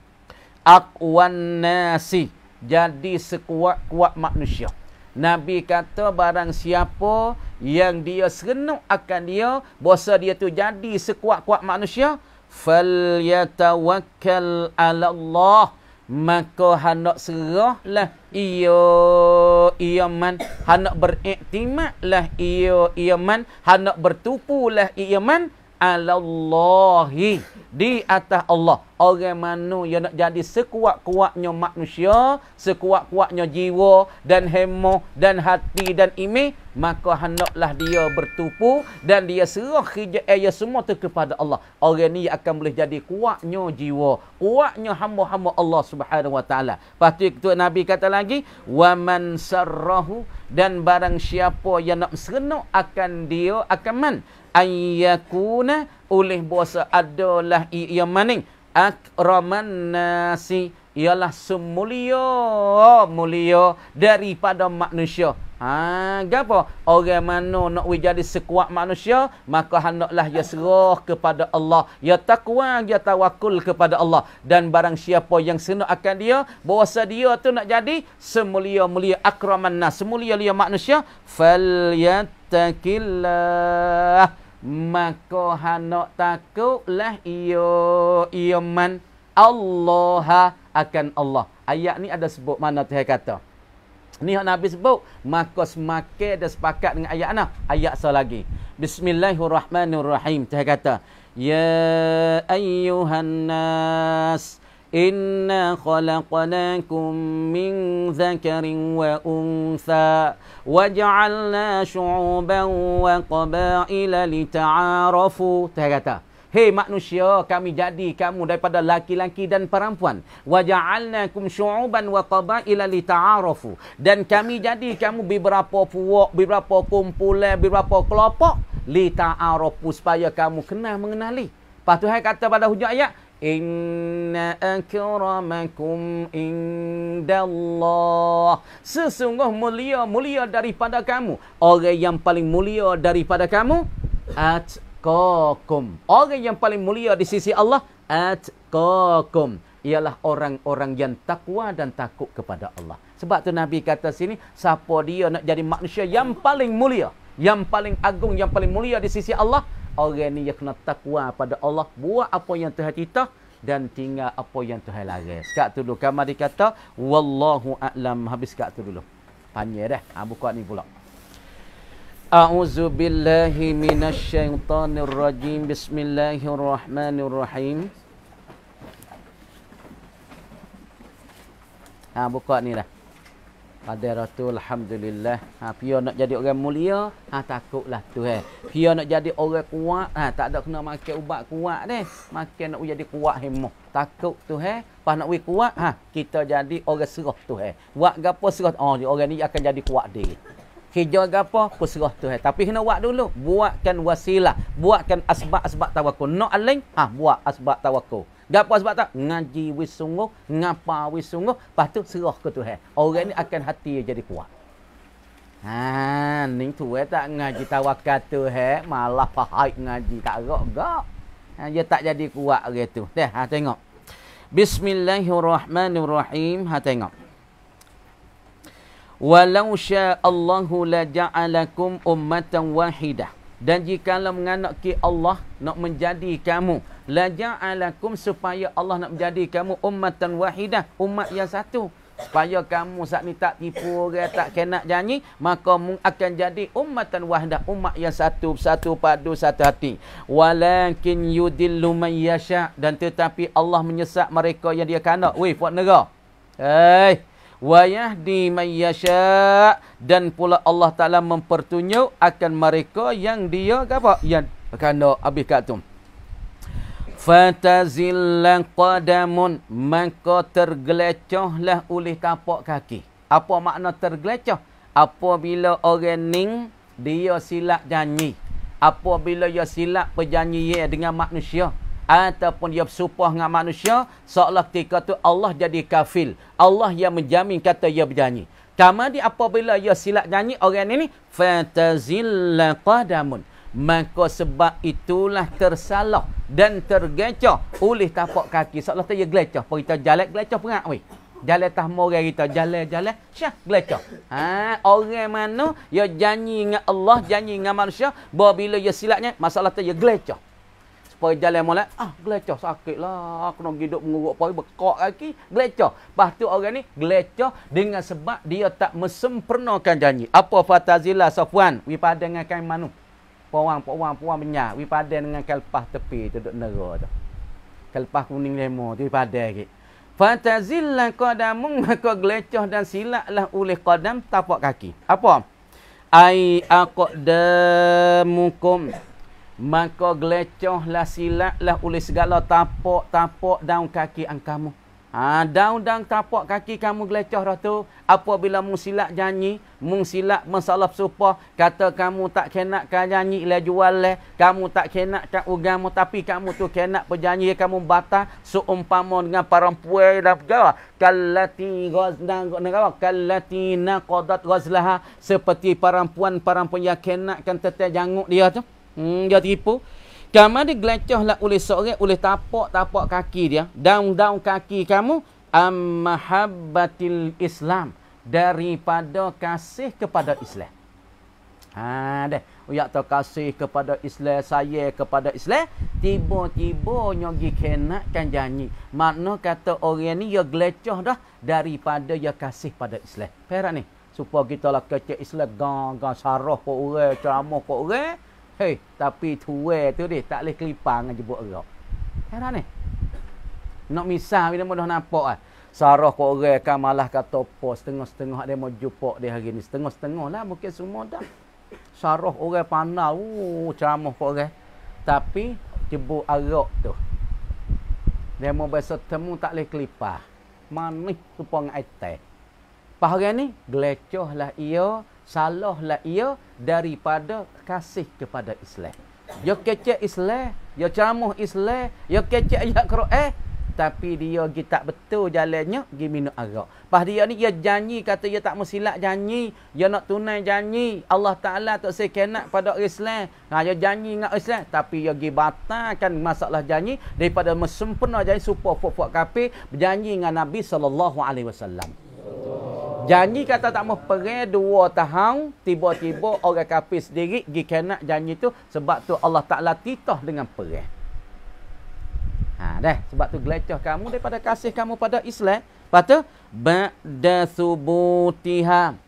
aqwan nasi jadi sekuat-kuat manusia. Nabi kata barang siapa yang dia serenuk akan dia, bahasa dia tu jadi sekuat-kuat manusia, falyatawakkal ala Allah maka hendak serahlah ia ia man hendak beriktimadlah ia ia man hendak bertupulah ia man alallahi di atas Allah. Orang mana yang nak jadi sekuat-kuatnya manusia, sekuat-kuatnya jiwa dan hemo dan hati dan ime, maka hendaklah dia bertupu dan dia serah kerja ayah eh, semua tu kepada Allah. Orang ni akan boleh jadi kuatnya jiwa, kuatnya hamba-hamba Allah Subhanahu wa taala. Pastu itu Nabi kata lagi, "Wa man sarrahu" dan barang siapa yang nak serenuk akan dia akan man ayyakuna oleh bahasa adalah ia maning akraman nasi ialah semulia mulia daripada manusia ha gapo orang mana nak jadi sekuat manusia maka hendaklah dia serah kepada Allah ya takwa ya tawakul kepada Allah dan barang siapa yang senang akan dia bahawa dia tu nak jadi semulia mulia akraman nas semulia mulia manusia falyatakillah maka hanok takutlah ia iman Allah akan Allah. Ayat ni ada sebut mana tu Tuhan kata. Ni yang Nabi sebut, maka semakin ada sepakat dengan ayat anak. Ayat sah lagi. Bismillahirrahmanirrahim. Tuhan kata, Ya ayyuhannas, Ya ayyuhannas, min wa خلقناكم wajalna ذكر wa وجعلنا li وقبائل لتعارفوا تهجتا Hei manusia, kami jadi kamu daripada laki-laki dan perempuan. wajalna kum syu'uban wa qaba'ila li ta'arufu. Dan kami jadi kamu beberapa puak, beberapa kumpulan, beberapa kelopok li ta'arufu supaya kamu kenal mengenali. Patuhai kata pada hujung ayat, Inna akramakum inda Allah Sesungguh mulia-mulia daripada kamu Orang yang paling mulia daripada kamu Atkakum Orang yang paling mulia di sisi Allah Atkakum Ialah orang-orang yang takwa dan takut kepada Allah Sebab tu Nabi kata sini Siapa dia nak jadi manusia yang paling mulia Yang paling agung, yang paling mulia di sisi Allah orang ni yang kena takwa pada Allah buat apa yang Tuhan cerita dan tinggal apa yang Tuhan larang. Sekak tu dulu kamar dikata wallahu a'lam habis sekak tu dulu. Panjang dah. Ha, buka ni pula. A'udzu billahi minasyaitonir rajim. Bismillahirrahmanirrahim. Ha, buka ni dah. Padahal tu alhamdulillah. Ha pia nak jadi orang mulia, ha takutlah tu eh. Pia nak jadi orang kuat, ha tak ada kena makan ubat kuat ni. Makan nak jadi kuat hemoh. Takut tu eh. Pas nak we kuat, ha kita jadi orang serah tu eh. Buat gapo serah? Oh orang ni akan jadi kuat dia. Kerja gapo serah tu eh. Tapi kena buat dulu. Buatkan wasilah, buatkan asbab-asbab tawakul. Nak aling, ha buat asbab tawakul. Gapo sebab tak? Ngaji wis sungguh, ngapa wis sungguh, lepas tu serah ke Tuhan. Orang ni akan hati jadi kuat. Ha, ni tu eh tak ngaji tawakal Tuhan, malah pahit ngaji tak rok gak. Ha, dia tak jadi kuat gitu. Dah, ha tengok. Bismillahirrahmanirrahim. Ha tengok. Walau sya'allahu la ja'alakum ummatan wahidah. Dan jika menganak ki Allah nak menjadi kamu Laja'alakum supaya Allah nak menjadi kamu ummatan wahidah. Umat yang satu. Supaya kamu saat ni tak tipu tak kena janji. Maka akan jadi ummatan wahidah. Umat yang satu, satu padu, satu hati. Walakin yudillu man yasha' Dan tetapi Allah menyesat mereka yang dia kandak. Weh, buat negara. Hei. Wayahdi man yasha' Dan pula Allah Ta'ala mempertunjuk akan mereka yang dia apa? Yang kandak habis Fatazillan qadamun maka tergelecohlah oleh tapak kaki. Apa makna tergelecoh? Apabila orang ning dia silap janji. Apabila dia silap perjanjian dengan manusia ataupun dia bersumpah dengan manusia, seolah ketika tu Allah jadi kafil. Allah yang menjamin kata dia berjanji. Kama di apabila dia silap janji orang ini fatazillan qadamun maka sebab itulah tersalah dan tergecoh oleh tapak kaki. Seolah dia gelecoh. Perita jalan gelecoh perak weh. Jalan tah morai kita jalan-jalan syah gelecoh. Ha, orang mana ya janji dengan Allah, janji dengan manusia, bahawa bila dia ya silatnya masalah tu dia ya gelecoh. Supaya jalan mula ah gelecoh sakitlah, aku nak hidup mengurut pai bekok kaki, gelecoh. Pastu orang ni gelecoh dengan sebab dia tak mesempurnakan janji. Apa fatazila Safwan? Wi pada dengan kain manusia orang pak orang puan menyah wi padan dengan kelpah tepi tu duk nera tu kelpah kuning lemo tu wi padan ki fantazilla qadamun maka glecoh dan silaklah oleh kodam tapak kaki apa ai aqdamukum maka glecohlah silaklah oleh segala tapak-tapak daun kaki angkamu Ha, daun-daun tapak kaki kamu gelecoh dah tu. Apabila mung silap janji, mung silap mensalah supah. Kata kamu tak kena kan janji lah jual lah. Kamu tak kena kan ugamu. Tapi kamu tu kena perjanji kamu batal. Seumpama dengan perempuan dan pegawa. Kalati ghazna. Kalati naqadat ghazlaha. Seperti perempuan-perempuan yang kena kan tetap janguk dia tu. Hmm, dia tipu. Kamu dia gelecehlah oleh seorang oleh tapak-tapak kaki dia, daun-daun kaki kamu ammahabbatil Islam daripada kasih kepada Islam. Ha deh, uyak tau kasih kepada Islam, saya kepada Islam, tiba-tiba nyogi kena kan janji. Makna kata orang ni ya gelecoh dah daripada ya kasih pada Islam. Perak ni, supaya kita lah kecil Islam gang-gang sarah kok orang, ceramah kok orang. Hei, tapi tuwe tu deh tak boleh kelipang aja buat gerak. Kenapa ni. Nak misah bila mudah nampak ah. Sarah kau orang malah kat topo setengah-setengah dia mau jumpa dia hari ni. Setengah-setengah lah mungkin semua dah. Sarah orang pandai, uh, ceramah kau orang. Tapi jebuk arak tu. Dia mau biasa temu tak boleh kelipah. Manis tu pun air teh. Pahagian ni, gelecoh lah ia salahlah ia daripada kasih kepada Islam. Ya kecek Islam, ya ceramah Islam, ya kecek ayat Quran, eh? tapi dia gi tak betul jalannya gi minum arak. Pas dia ni dia janji kata dia tak mesilak janji, dia nak tunai janji. Allah Taala tak sekenak pada Islam. Nah dia janji dengan Islam tapi dia gi batalkan masalah janji daripada sempurna janji super fuak-fuak kafir berjanji dengan Nabi sallallahu alaihi wasallam. Janji kata tak mau perih dua tahun, tiba-tiba orang kafir sendiri pergi kena janji tu sebab tu Allah Ta'ala titah dengan perih. Ha, dah. Sebab tu gelecoh kamu daripada kasih kamu pada Islam. Lepas tu, Ba'da subutiham.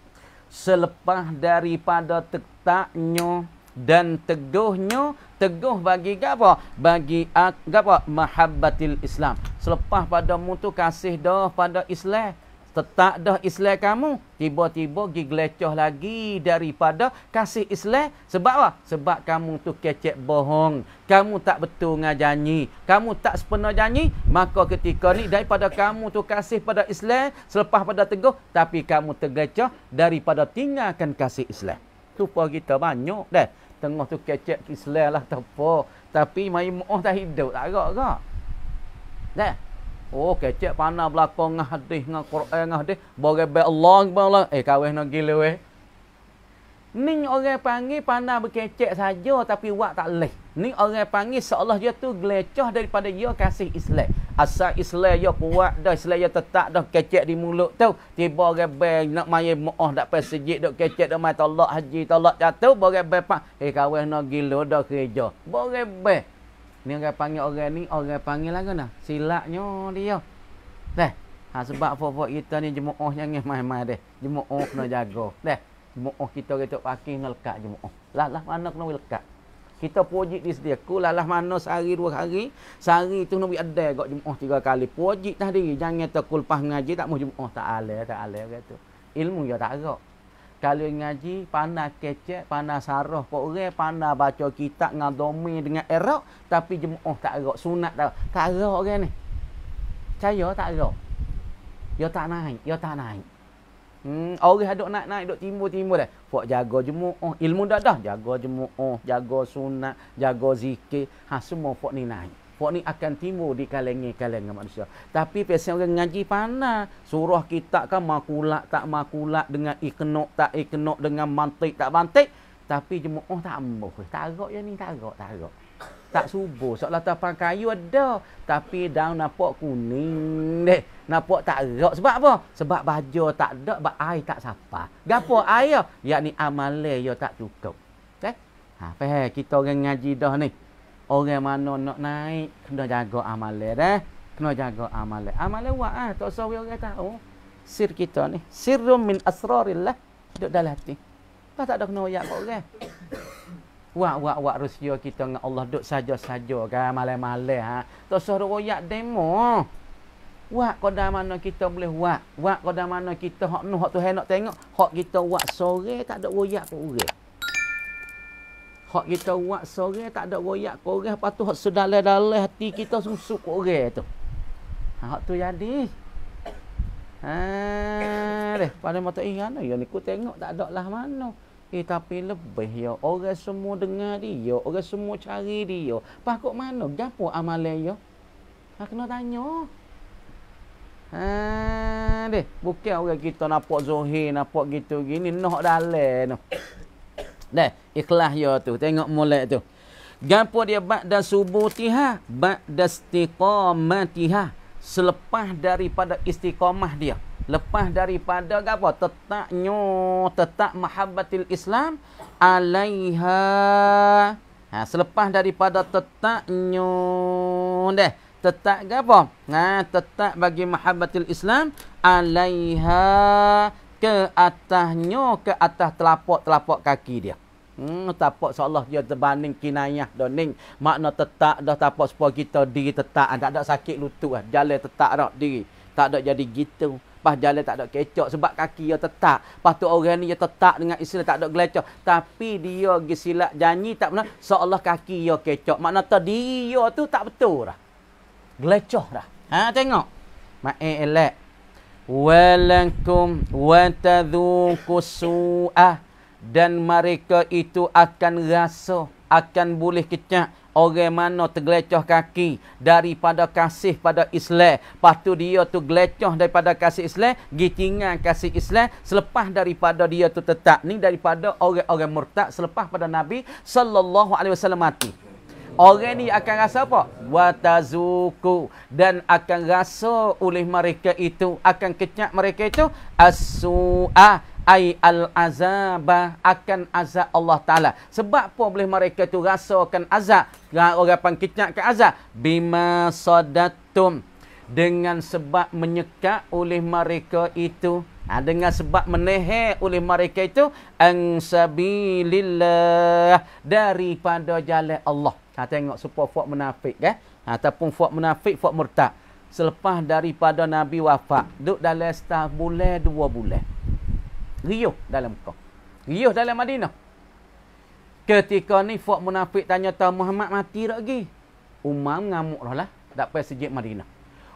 Selepas daripada tetaknya dan teguhnyo teguh bagi gapo, Bagi gapo Mahabbatil Islam. Selepas pada mu tu kasih dah pada Islam tetak dah Islam kamu tiba-tiba gi gelecoh lagi daripada kasih Islam sebab apa sebab kamu tu kecek bohong kamu tak betul dengan janji kamu tak sepenuh janji maka ketika ni daripada kamu tu kasih pada Islam selepas pada teguh tapi kamu tergecoh daripada tinggalkan kasih Islam tu pa kita banyak dah tengah tu kecek Islam lah tapi mai mu'ah dah hidup tak agak-agak dah Oh kecek panah belakang ngah hadis ngah Quran ngah hadis bagi be Allah bang eh kawin nak gila weh. Ning orang panggil panah berkecek saja tapi wak tak leh. Ning orang panggil seolah dia tu gelecoh daripada dia kasih Islam. Asal Islam dia kuat dah, Islam dia tetap dah kecek di mulut tu. Tiba orang bang nak mai muah dak pergi sejid dak kecek dak mai tolak haji tolak jatuh bagi be pak eh kawin nak gila dah kerja. Bagi be Ni orang panggil orang ni, orang panggil lah kena. silaknya dia. Teh. Ha, sebab fok-fok kita ni jemuah oh jangan main-main deh. Jemuah oh kena jaga. Teh. Jemuah oh kita kita pakai kena lekat jemuah. Lalah mana kena lekat. Kita puji di sedia. Ku lalah mana sehari dua hari. Sehari tu nak buat ada kot jemuah tiga kali. Puji tadi, diri. Jangan terkulpah mengaji tak mau jemuah. Tak alih, tak alih. Ilmu dia ya tak agak kalau ngaji panah kecek panah saroh kok orang panah baca kitab dengan domi dengan erok tapi jemaah oh, tak erok sunat tak tak erok orang ni caya tak erok yo tak naik yo tak naik hmm orang hadok nak naik dok timbu-timbu dah fok jaga jemaah oh, ilmu dah dah jaga jemaah oh, jaga sunat jaga zikir ha semua fok ni naik Hak ni akan timbul di kalengi-kalengi manusia. Tapi biasanya orang ngaji panah. Surah kita kan makulat tak makulat dengan iknok tak iknok dengan mantik tak mantik. Tapi cuma oh tak ambuh. Tak agak ya ni, tak agak, tak agak. Tak subuh. Soalnya tapan kayu ada. Tapi daun nampak kuning deh. Nampak tak agak. Sebab apa? Sebab baju tak ada, sebab air tak sapa. Gapo air? Yang ni amalnya tak cukup. Okay? Eh? Ha, faham? Kita orang ngaji dah ni orang mana nak naik kena jaga amal dah eh? kena jaga amal amal wah ah tak usah orang tahu oh, sir kita ni sirrum min asrarillah duduk dalam hati tak tak ada kena ayat kat orang wak wak wak rusia kita dengan Allah duduk saja-saja kan malam-malam ha ah. tak usah royak demo wak kada mana kita boleh wak wak kada mana kita hak nu hak tu nak tengok hak kita wak sore tak ada royak kat orang Hak kita buat sore tak ada royak korek Lepas tu hak sedalai-dalai hati kita susuk korek tu ha, Hak tu jadi Haa deh, Pada mata ingat ya ni ku tengok tak ada lah mana Eh tapi lebih ya Orang semua dengar dia ya, Orang semua cari dia Pak kok mana Gapa amalnya ya Pak ha, kena tanya Haa deh, Bukan orang kita nampak zuhir Nampak gitu gini Nak dalai no. Dah, ikhlas ya tu. Tengok mulai tu. Gapo dia ba'da subutiha, ba'da istiqamatiha. Selepas daripada istiqamah dia. Lepas daripada gapo? Tetaknya, tetak mahabbatil Islam alaiha. Ha, selepas daripada tetaknya. Dah, tetak gapo? Ha, tetak bagi mahabbatil Islam alaiha ke atasnya ke atas telapak-telapak kaki dia. Hmm, tapak seolah dia terbanding kinayah doning. Makna tetak dah tapak supaya kita diri tetak. Ah, tak ada sakit lutut lah. Jalan tetak dah diri. Tak ada jadi gitu. Pas jalan tak ada kecoh. sebab kaki dia tetak. Pas tu orang ni dia tetak dengan Islam tak ada gelecoh. Tapi dia gesilak janji tak benar. Seolah kaki dia kecoh. Makna terdiri dia tu tak betul lah. Gelecoh lah. Ha, tengok. Ma'e elek walakum watadhuku su'a dan mereka itu akan rasa akan boleh kecak orang mana tergelecoh kaki daripada kasih pada Islam lepas tu dia tu gelecoh daripada kasih Islam gitingan kasih Islam selepas daripada dia tu tetap ni daripada orang-orang murtad selepas pada Nabi sallallahu alaihi wasallam mati Orang ni akan rasa apa? Watazuku. Dan akan rasa oleh mereka itu. Akan kecap mereka itu. As-su'ah. Ay al-azabah. Akan azab Allah Ta'ala. Sebab apa boleh mereka itu akan azab? Orang-orang kecap ke azab? Bima sadatum. Dengan sebab menyekat oleh mereka itu. Ha, dengan sebab menehek oleh mereka itu. Ang sabi lillah. Daripada jalan Allah. Ha, tengok super fuad munafik kan? Ha, ataupun fuad munafik, fuad murtad. Selepas daripada Nabi wafat, duduk dalam setah bulan, dua bulan. Riuh dalam kau. Riuh dalam Madinah. Ketika ni fuad munafik tanya tahu Muhammad mati tak lagi? Umar ngamuk lah lah. Tak payah sejik Madinah.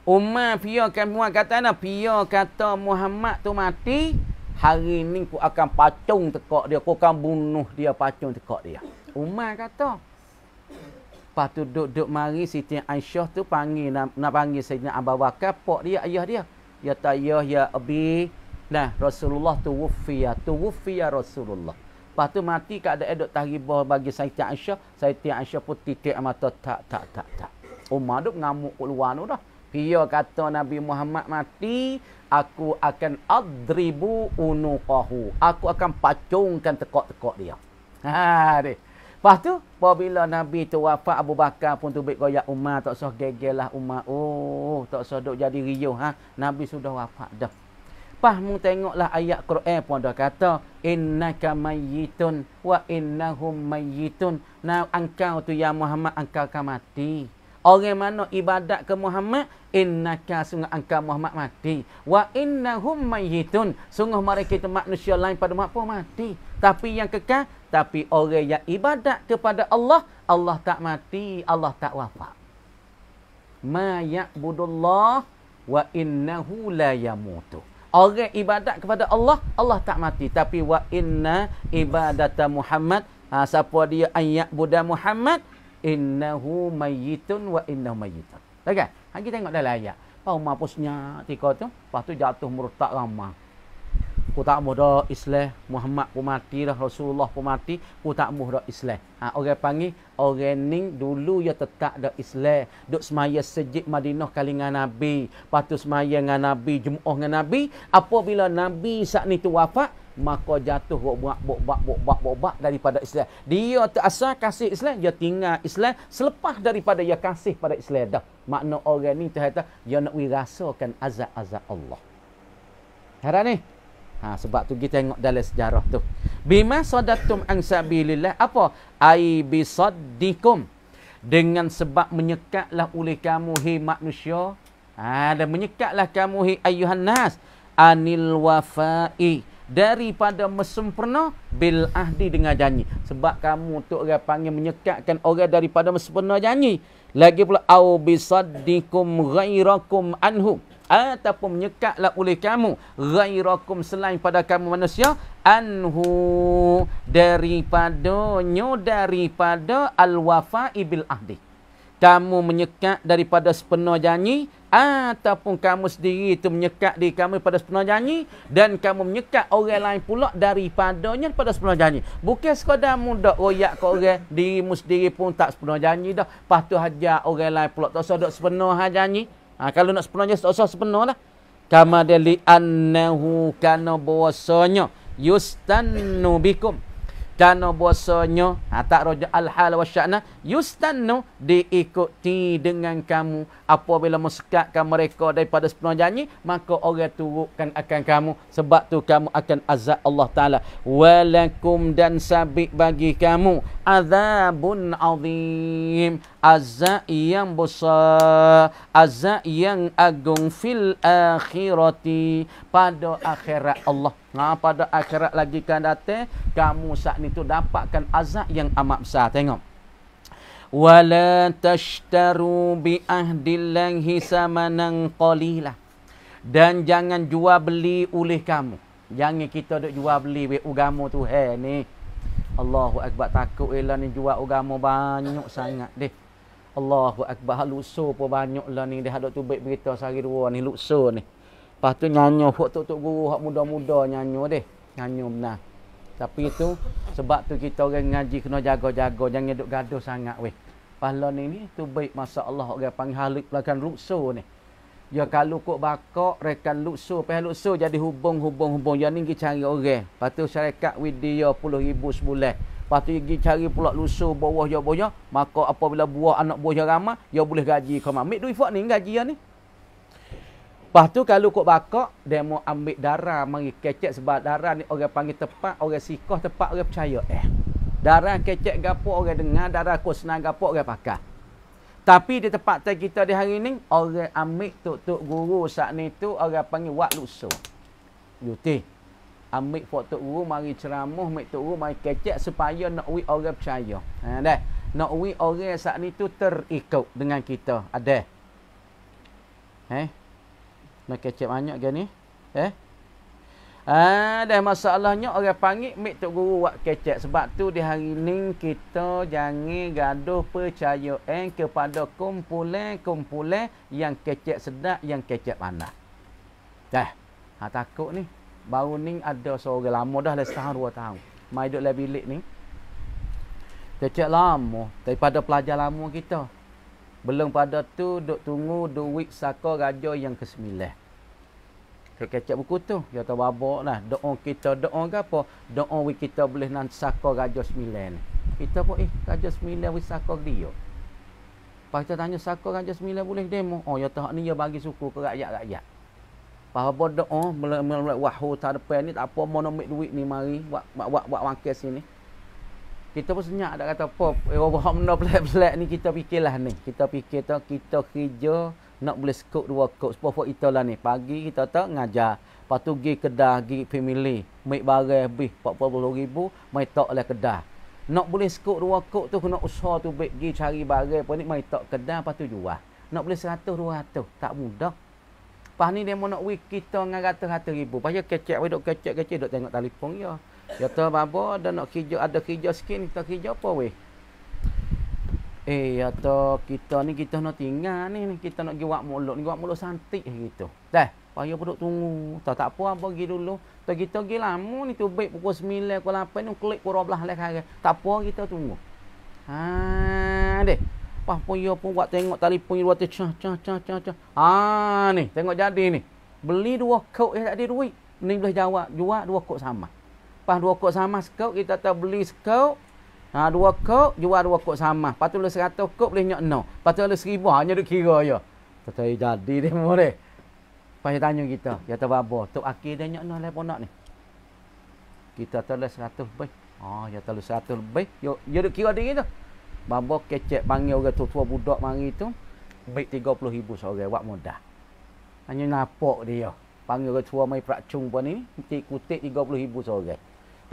Umar pia kan muat kata nak pia kata Muhammad tu mati hari ni aku akan pacung tekak dia aku akan bunuh dia pacung tekak dia Umar kata Lepas tu duduk-duduk mari Siti Aisyah tu panggil nak, nak panggil Sayyidina Abu Bakar pak dia ayah dia. Ya tayah ya abi. Nah, Rasulullah tu wufiya, tu wufiya Rasulullah. Lepas tu mati keadaan duk tahribah bagi Sayyidina Aisyah. Sayyidina Aisyah pun titik mata tak tak tak tak. Umar duk ngamuk keluar tu dah. Pia kata Nabi Muhammad mati, aku akan adribu unukahu, Aku akan pacungkan tekok-tekok dia. Ha, dia. Lepas tu, bila Nabi tu wafat, Abu Bakar pun tu baik koyak Umar. Tak usah gegel lah Umar. Oh, tak usah duk jadi riuh. Ha? Nabi sudah wafat dah. Lepas mu tengoklah ayat Quran pun dah kata. Innaka mayyitun wa innahum mayyitun. Nah, engkau tu ya Muhammad, engkau akan mati. Orang mana ibadat ke Muhammad, innaka sungguh engkau Muhammad mati. Wa innahum mayyitun. Sungguh mereka itu manusia lain pada Muhammad pun mati. Tapi yang kekal, tapi orang yang ibadat kepada Allah, Allah tak mati, Allah tak wafat. Ma ya'budullah wa innahu la yamutu. Orang ibadat kepada Allah, Allah tak mati. Tapi wa inna ibadata Muhammad, ha, siapa dia an ya'buda Muhammad, innahu mayyitun wa innahu mayyitun. Okay? Ha, kita tengok dalam ayat. Pau mah pusnya tika tu. Lepas tu jatuh murtak ramah ku tak mau dah Islam Muhammad pun mati dah Rasulullah pun mati ku tak mau dah Islam ha, orang panggil orang ning dulu ya tetap dah Islam duk semaya sejid Madinah kali dengan Nabi patu semaya dengan Nabi jumuah dengan Nabi apabila Nabi saat ni tu wafat maka jatuh buat buat buat buat buat buat buat buat daripada Islam dia terasa kasih Islam dia tinggal Islam selepas daripada dia kasih pada Islam dah makna orang ni terhata dia nak wirasakan azab-azab Allah Harap ni, Ha, sebab tu kita tengok dalam sejarah tu. Bima sadatum an sabilillah apa? Ai bisaddikum. Dengan sebab menyekatlah oleh kamu hai hey, manusia. Ha, dan menyekatlah kamu hai ayuhan nas anil wafai daripada mesempurna bil ahdi dengan janji. Sebab kamu tu orang panggil menyekatkan orang daripada mesempurna janji. Lagi pula au bisaddikum ghairakum anhum ataupun menyekatlah oleh kamu ghairakum selain pada kamu manusia anhu daripada nyu daripada alwafa ibil ahdi kamu menyekat daripada sepenuh janji ataupun kamu sendiri itu menyekat di kamu pada sepenuh janji dan kamu menyekat orang lain pula daripadanya pada sepenuh janji bukan sekadar muda royak kau orang di sendiri pun tak sepenuh janji dah patuh hajar orang lain pula tak sedap sepenuh janji Ha, kalau nak sepenuhnya, tak usah sepenuh lah. Kama deli annahu kana bawasanya yustannu Kana buasanya ha, Tak roja al-hal wa sya'na Yustanu diikuti dengan kamu Apabila mesekatkan mereka daripada sepenuh janji Maka orang turutkan akan kamu Sebab tu kamu akan azab Allah Ta'ala Walakum dan sabit bagi kamu Azabun azim Azab yang besar Azab yang agung Fil akhirati Pada akhirat Allah Ha, pada akhirat lagi kan datang, kamu saat ni tu dapatkan azab yang amat besar. Tengok. Wala tashtaru bi ahdillahi samanan qalila. Dan jangan jual beli oleh kamu. Jangan kita duk jual beli we tu he ni. Allahu akbar takut ialah ni jual agama banyak sangat deh. Allahu akbar halusu pun banyak lah ni. Dia ada tu baik berita sehari dua ni. Luksu ni. Lepas tu nyanyo hok tok tok guru hok muda-muda nyanyo deh. Nyanyo benar. Tapi itu sebab tu kita orang ngaji kena jaga-jaga jangan duk gaduh sangat weh. Pahala ni ni tu baik masya Allah orang panggil halik belakang rukso ni. Ya kalau kok bakok rekan lukso pe lukso jadi hubung-hubung-hubung ya ni gi cari orang. Patu syarikat video 10000 sebulan. tu gi cari pula lukso bawah ya bawah ya. maka apabila buah anak buah ramah ya boleh gaji kau mak. Mik duit fak ni gaji ya ni. Lepas tu kalau kok bakok, dia mau ambil darah, mari kecek sebab darah ni orang panggil tepat, orang sikoh tepat, orang percaya. Eh, darah kecek gapo orang dengar, darah kok senang gapo orang pakai. Tapi di tempat kita di hari ni, orang ambil tuk-tuk guru saat ni tu, orang panggil wak lusu. Yuti. Ambil pok tuk guru, mari ceramah, ambil tuk guru, mari kecek supaya nak wik orang percaya. Ada. Ha, nak wik orang saat ni tu terikut dengan kita. Ada. Eh. Nak kecep banyak gini, eh? Ah, dah masalahnya orang panggil mik tok guru buat kecap. Sebab tu di hari ni kita jangan gaduh percayaan kepada kumpulan-kumpulan yang kecek sedap, yang kecap panas. Dah. Ha, takut ni. Baru ni ada seorang lama dah lah setahun dua tahun. Mai duduk lah bilik ni. kecek lama daripada pelajar lama kita. Belum pada tu duk tunggu duit saka raja yang ke-9. Kecap buku tu, dia tahu babak lah. Doa kita, doa ke apa? Doa wik kita boleh nak saka raja 9. Kita pun, eh, raja 9 wik saka dia. Lepas kita tanya, saka raja 9 boleh demo? Oh, dia tahu ni dia bagi suku ke rakyat-rakyat. Lepas apa doa, oh, mula-mula wahu tak depan ni, tak apa, mau nak duit ni mari, buat wakil sini kita pun senyap tak kata apa roboh eh, benda pelak-pelak ni kita fikirlah ni kita fikir tu kita kerja nak boleh skop dua kok sepofo itulah ni pagi kita tak ngajar patu gi kedah gi family mik barang habis 40000 mai tak lah kedah nak boleh skop dua kok tu kena usaha tu baik cari barang pun ni mai tak kedah patu jual nak boleh 100 200 tak mudah Pas ni dia mau nak wik kita dengan rata-rata ribu. Pasal kecek, duduk kecek-kecek, duduk tengok telefon dia. Ya. Ya tu babo ada nak kijau, ada kijau skin, kita kijau apa weh. Eh ya tu kita ni kita nak tinggal ni kita nak gi buat mulut ni buat mulut cantik eh, gitu. Dah, payah duduk tunggu. Tak tak apa apa pergi dulu. Tu kita pergi lama ni tu baik pukul 9 pukul 8 ni klik pukul 12 lah kare. Tak apa kita tunggu. Ha deh. Pas pun pun buat tengok telefon dia buat cah cah cah cah cah. Ha ni tengok jadi ni. Beli dua kok yang eh, tak ada duit. Ni boleh jawab jual dua kok sama lepas dua kok sama sekau kita tahu beli sekau ha dua kok jual dua kok sama patu le 100 kok boleh nyok no patu le 1000 hanya duk kira ya kata jadi dia mure Pasai tanya kita ya tahu apa tok akhir dia nyok no le ponak ni kita tahu le 100 lebih oh ya tahu 100 lebih yo ya duk kira dia tu babo kecek panggil orang tua-tua budak mari tu baik 30000 seorang buat mudah hanya napok dia panggil orang tua mai pracung pun ni kutik 30000 seorang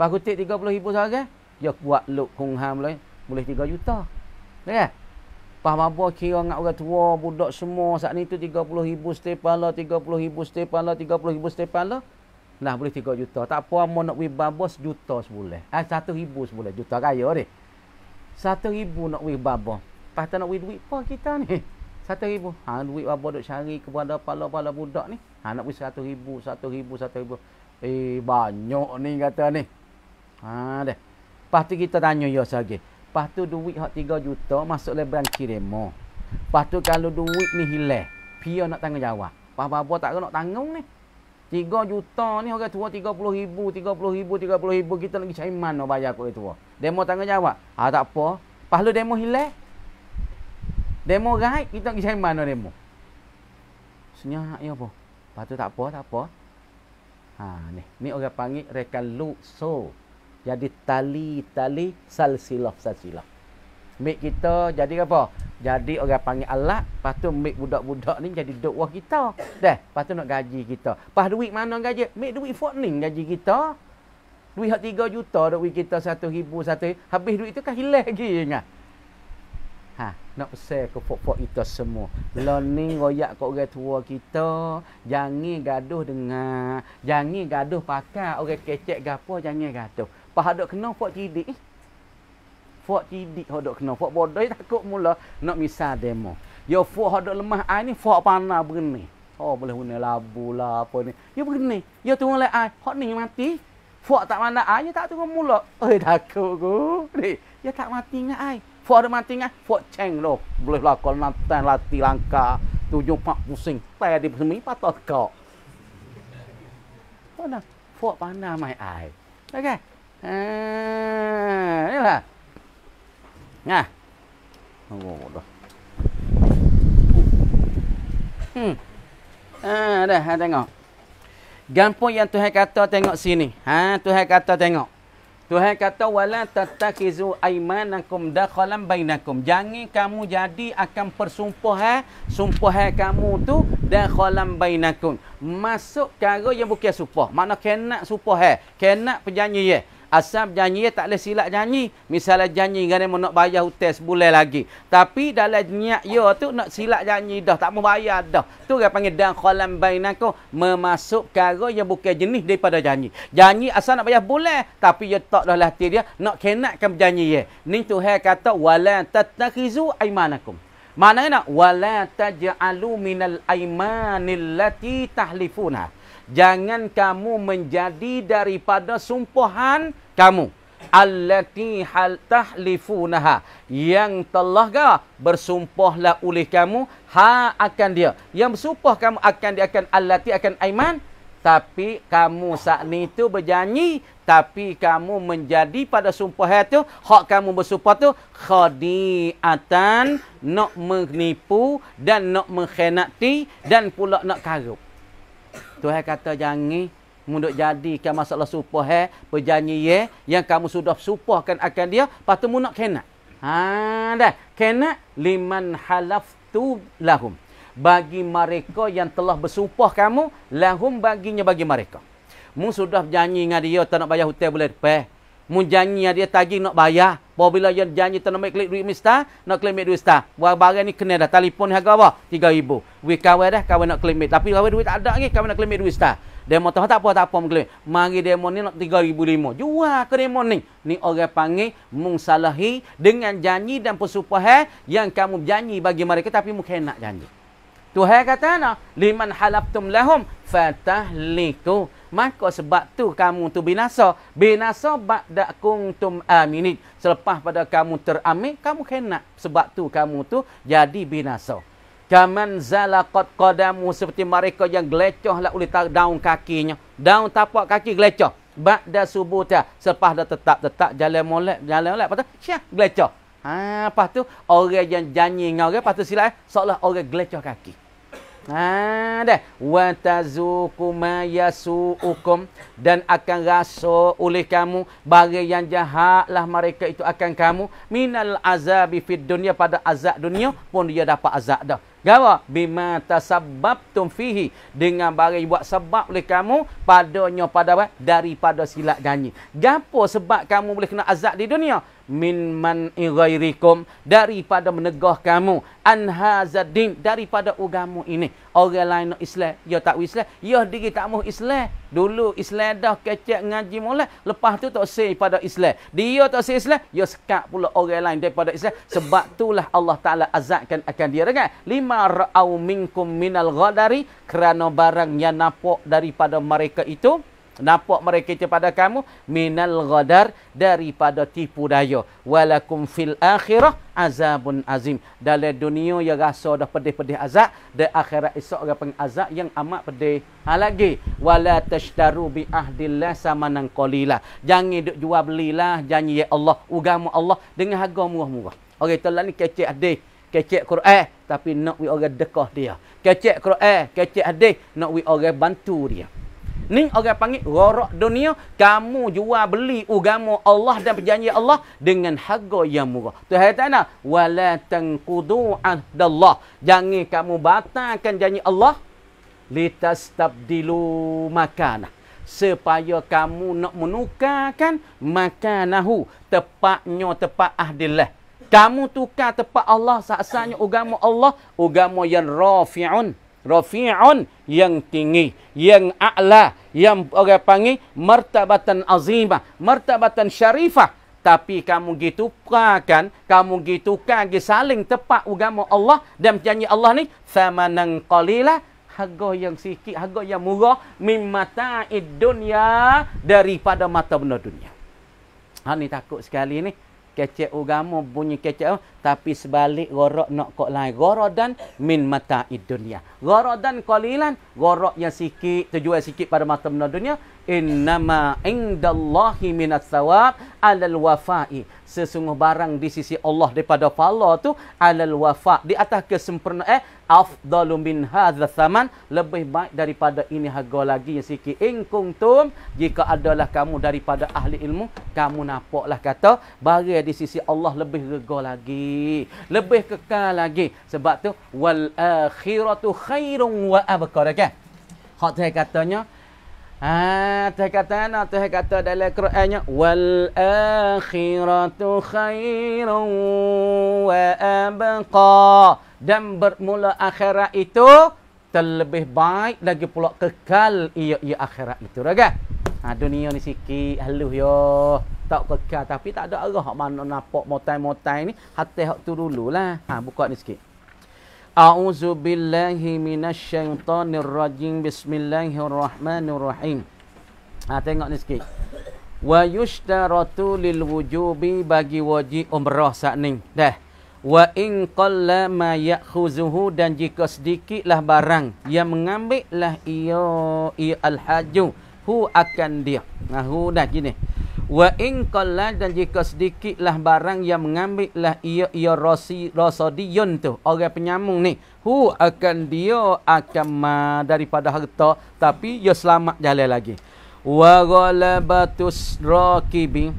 Lepas aku take 30 ribu sahaja, dia kuat look kong ham lah, boleh 3 juta. Ya kan? Lepas mabar kira dengan orang tua, budak semua, saat ni tu 30 ribu setiap pala, 30 ribu setiap pala, 30 ribu setiap pala, lah boleh 3 juta. Tak apa, mau nak wibah bos, juta sebulan. Eh, ah, 1 ribu sebulan, juta raya ni. 1 ribu nak wibah bos. Lepas tu nak wibah duit apa kita ni? 1 ribu. Ha, duit apa duk cari kepada pala-pala budak ni? Ha, nak wibah 1 ribu, 1 ribu, 1 ribu. Eh, banyak ni kata ni. Ha deh. Lepas tu kita tanya dia ya sahaja. Lepas tu duit hak 3 juta masuk lebaran kirimo. Lepas tu kalau duit ni hilang, pia nak tanggung jawab. Apa-apa tak nak tanggung ni. 3 juta ni orang tua 30 ribu, 30 ribu, 30 ribu kita lagi cari mana bayar kau tua. Demo tanggung jawab. Ah ha, tak apa. Lepas tu demo hilang. Demo right, kita lagi cari mana demo. Senyap ya apa? Lepas tu tak apa, tak apa. Ha ni, ni orang panggil rekan lu so jadi tali-tali salsilah salsilah. Mik kita jadi apa? Jadi orang panggil alat, lepas tu mik budak-budak ni jadi wah kita. Dah, lepas tu nak gaji kita. Pas duit mana gaji? Mik duit fortning gaji kita. Duit hak tiga juta duit kita satu ribu satu. Habis duit tu kan hilang lagi ingat. Ya kan? Ha, nak pesan ke pokok kita semua. Learning royak kat orang tua kita, jangan gaduh dengan, jangan gaduh pakai orang kecek gapo jangan gaduh pak ada kena fuak cidik. Eh? Fuak cidik hodok kena. Fuak bodoh eh, takut mula nak misal demo. Ya fuak hodok lemah air ni fuak panah berenih. Oh boleh guna labu lah apa ni. Ya berenih. Ya tunggu lah air. Hak ni mati. Fuak tak mana air ya tak tunggu mula. Eh takut ku. Ni. Ya tak mati dengan air. Fuak ada mati dengan Fuak ceng lo. Boleh lah kalau nanti lati langka. Tujuh pak pusing. Tak ada semi patut kau. Mana? Fuak panah mai air. Okay. Ah, ini lah. Nah. Oh, oh, oh. Hmm. Ah, dah, ha, tengok. Gampun yang Tuhan kata tengok sini. Ha, Tuhan kata tengok. Tuhan kata wala tatakhizu aymanakum dakhalan bainakum. Jangan kamu jadi akan persumpahan, ha? sumpahan kamu tu dakhalan bainakum. Masuk cara yang bukan sumpah. Mana kena sumpah eh. Kena perjanjian ya. Asal janji tak boleh silap janji. Misalnya janji kan dia nak bayar hutang sebulan lagi. Tapi dalam niat ya tu nak silap janji dah. Tak mau bayar dah. Tu dia panggil dan kholam aku Memasuk kara yang bukan jenis daripada janji. Janji asal nak bayar boleh. Tapi dia tak dah latih dia. Nak kenakkan berjanji ya. Ni tu hai kata. Walan tatakizu aimanakum. Maknanya nak. Walan taja'alu minal aimanillati tahlifunah jangan kamu menjadi daripada sumpahan kamu allati hal tahlifunaha yang telah ga bersumpahlah oleh kamu ha akan dia yang bersumpah kamu akan dia akan allati akan aiman tapi kamu saat itu berjanji tapi kamu menjadi pada sumpah itu hak kamu bersumpah tu khadiatan nak menipu dan nak mengkhianati dan pula nak karup Tuhan kata jangan jadi jadikan masalah supoh eh perjanji ye yang kamu sudah supahkan akan dia patu munak kena ha dah kena liman halaf tu lahum bagi mereka yang telah bersumpah kamu lahum baginya bagi mereka mu sudah janji dengan dia tak nak bayar hutang boleh pe mu janji dia tagih nak bayar Apabila yang janji tanam klik duit mista, nak klaim duit sta. Buat barang ni kena dah telefon ni harga apa? 3000. Wei kawan dah, kawan nak klaim tapi kawan duit tak ada lagi, kawan nak klaim duit sta. Demo tahu tak apa tak apa mengklaim. Mari demo ni nak 3500. Jual ke demo ni. Ni orang panggil mung salahi dengan janji dan persumpahan yang kamu janji bagi mereka tapi mu kena janji. Tuhan kata nak liman halaftum lahum fatahliku maka sebab tu kamu tu binasa binasa ba'da kuntum aminin selepas pada kamu teramik, kamu kena sebab tu kamu tu jadi binasa kaman zalaqat qadamu seperti mereka yang gelecohlah oleh daun kakinya daun tapak kaki geleceh ba'da subuta lah. selepas dah tetap tetap jalan molek jalan molek patah syah geleceh ha lepas tu orang yang janji dengan orang patah silat eh? seolah orang geleceh kaki Ah ha, dah wa tazukum yasuukum dan akan rasa oleh kamu barang yang jahatlah mereka itu akan kamu minal azabi fid dunya pada azab dunia pun dia dapat azab dah. Gawa bima tasabbabtum fihi dengan barang buat sebab oleh kamu padanya pada daripada silat ganyi. Gapo sebab kamu boleh kena azab di dunia? min man ghairikum daripada menegah kamu an hazadin daripada ugamu ini orang lain nak Islam ya tak Islam ya diri tak mau Islam dulu Islam dah kecek ngaji molek lepas tu tak sei pada Islam dia tak sei Islam ya sekak pula orang lain daripada Islam sebab itulah Allah taala azabkan akan dia dengan lima raau minkum minal ghadari kerana barang yang napok daripada mereka itu nampak mereka itu pada kamu minal ghadar daripada tipu daya walakum fil akhirah azabun azim dalam dunia ya rasa dah pedih-pedih azab dan akhirat esok ke pengazab yang amat pedih ha lagi wala tashtaru bi ahdillah nang qalila jangan duk jual belilah janji ya Allah Ugamu Allah dengan harga murah-murah orang okay, telah ni kecil adik kecil Quran tapi nak we orang dekah dia kecil Quran kecil hadis nak we orang bantu dia Ni orang panggil gharak dunia. Kamu jual beli ugamu Allah dan perjanji Allah dengan harga yang murah. Tu ayat mana? Wala tanqudu ahdallah. Jangan kamu batalkan janji Allah litastabdilu makana supaya kamu nak menukarkan makanahu tepatnya tepat ahdillah kamu tukar tepat Allah saksanya ugamu Allah ugamu yang rafi'un rafi'un yang tinggi yang a'la yang orang panggil martabatan azimah, martabatan syarifah. Tapi kamu gitu kan, kamu gitu kan, saling tepat ugamu Allah dan janji Allah ni, samanang qalilah, harga yang sikit, harga yang murah, mimata'id dunia daripada mata benda dunia. Ha ni takut sekali ni kecek agama bunyi kecek tapi sebalik gorok nak kok lain gorok dan min mata dunia gorok dan kolilan, gorok yang sikit tujuan sikit pada mata benda dunia innama indallahi min sawab alal wafai sesungguh barang di sisi Allah daripada pahala tu alal wafa di atas kesempurnaan eh, afdalu min hadza thaman lebih baik daripada ini harga lagi yang sikit in kuntum jika adalah kamu daripada ahli ilmu kamu nampaklah kata bagi di sisi Allah lebih rega lagi lebih kekal lagi sebab tu wal akhiratu khairun wa abqa kan hak katanya Ha, teh kata no, teh kata dalam Al Qurannya wal akhiratu khairun wa abqa dan bermula akhirat itu terlebih baik lagi pula kekal ia ia akhirat itu raga. Ha, dunia ni sikit halus yo. Tak kekal tapi tak ada arah hak mana nampak motai-motai ni hati hak tu dululah. Ha buka ni sikit. A'udzu billahi minasyaitonir rajim. Bismillahirrahmanirrahim. Ha tengok ni sikit. Wa yushtaratu lil wujubi bagi wajib umrah saat ni. Dah. Wa in qalla ma ya'khuzuhu dan jika sedikitlah barang yang mengambillah ia al-hajj hu akan dia. Nah ha, hu dah gini wa in qalla dan jika sedikitlah barang yang mengambillah ia ia rosi rosodiyun tu orang penyambung ni hu akan dia akan ma daripada harta tapi ia selamat jalan lagi wa ghalabatus raqibi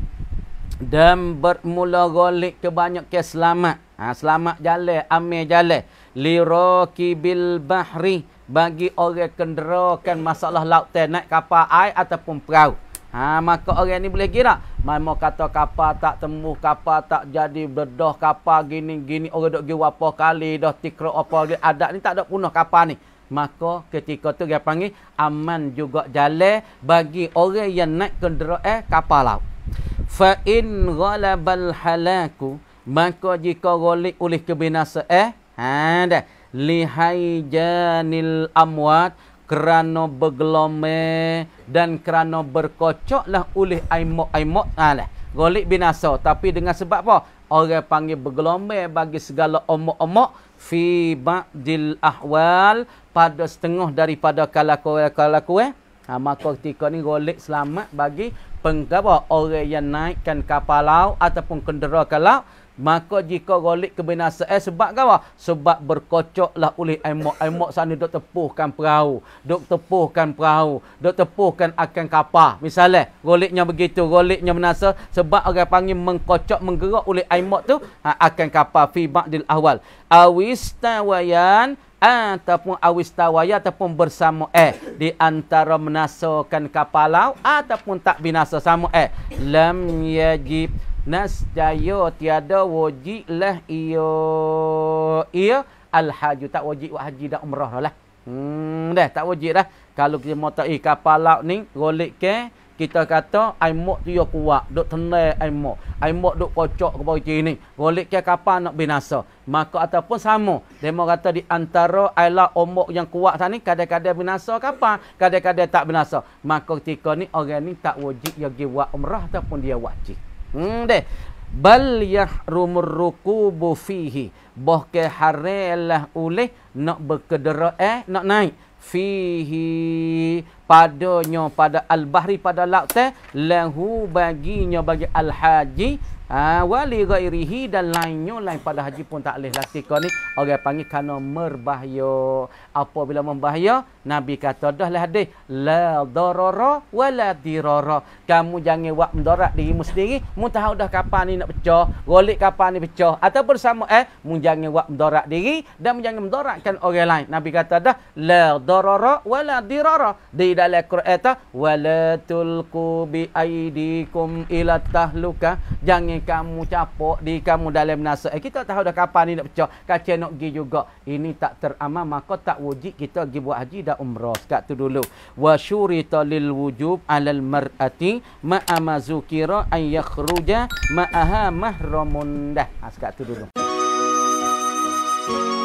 dan bermula golik kebanyak ke selamat ha, selamat jalan amir jalan li raqibil bahri bagi orang kenderakan masalah laut naik kapal air ataupun perahu Ha, maka orang ni boleh kira. mai mau kata kapal tak temu kapal tak jadi berdoh kapal gini-gini. Orang duk pergi berapa kali, dah tikro apa lagi. Adat ni tak ada punah kapal ni. Maka ketika tu dia panggil aman juga jalan bagi orang yang naik kenderaan eh, kapal laut. Fa in ghalabal halaku maka jika golik oleh kebinasaan eh, ha dah lihai janil amwat kerana bergelome dan kerana berkocoklah oleh aimok-aimok alah ha, golik binasa tapi dengan sebab apa orang panggil bergelome bagi segala omok-omok fi ba'dil ahwal pada setengah daripada kalaku-kalaku eh ha, maka ketika ni golik selamat bagi pengapa orang yang naikkan kapal laut ataupun kendera laut Maka jika golik kebinasa eh, sebab kawa sebab berkocoklah oleh aimok aimok sana dok tepuhkan perahu dok tepuhkan perahu dok tepuhkan akan kapal misalnya eh, goliknya begitu goliknya menasa sebab orang panggil mengkocok menggerak oleh aimok tu ha, akan kapal fi ba'dil awal awistawayan ataupun awistawaya ataupun bersama eh di antara menasakan kapal laut ataupun tak binasa sama eh lam yajib Nas nasjaya tiada wajib lah ia ia al haji tak wajib buat haji dan umrah lah hmm dah tak wajib dah kalau kita mau tak eh kapal laut ni golik ke kita kata aimok tu yo kuat dok tenai aimok aimok dok kocok ke bagi ni golik ke kapal nak binasa maka ataupun sama demo kata di antara ailah omok yang kuat sana ni kadang-kadang binasa kapal kadang-kadang tak binasa maka ketika ni orang ni tak wajib dia buat umrah ataupun dia wajib Hmm de. Bal yahrumur rukubu fihi. Boh ke harilah oleh nak berkedera eh, nak naik. Fihi padanya pada al-bahri pada laut teh lahu baginya bagi al-haji ha, wali ghairihi dan lainnyo lain pada haji pun tak boleh lakukan ni orang panggil kerana merbahyo apabila membahaya nabi kata dah lah hadis la darara wala dirara kamu jangan buat mendarat dirimu sendiri mu tahu dah kapan ni nak pecah golik kapan ni pecah ataupun sama eh mu jangan buat mendarat diri dan jangan mendaratkan orang lain nabi kata dah la darara wala dirara di dalam quran ta wala tulqu bi aidikum ila tahluka jangan kamu capok di kamu dalam nasihat eh, kita tahu dah kapan ni nak pecah kaca nak pergi juga ini tak teramal maka tak wajib kita pergi buat haji dan umrah sekat tu dulu wa syurita lil wujub alal mar'ati ma'amazukira an ma'aha mahramun ha, sekat tu dulu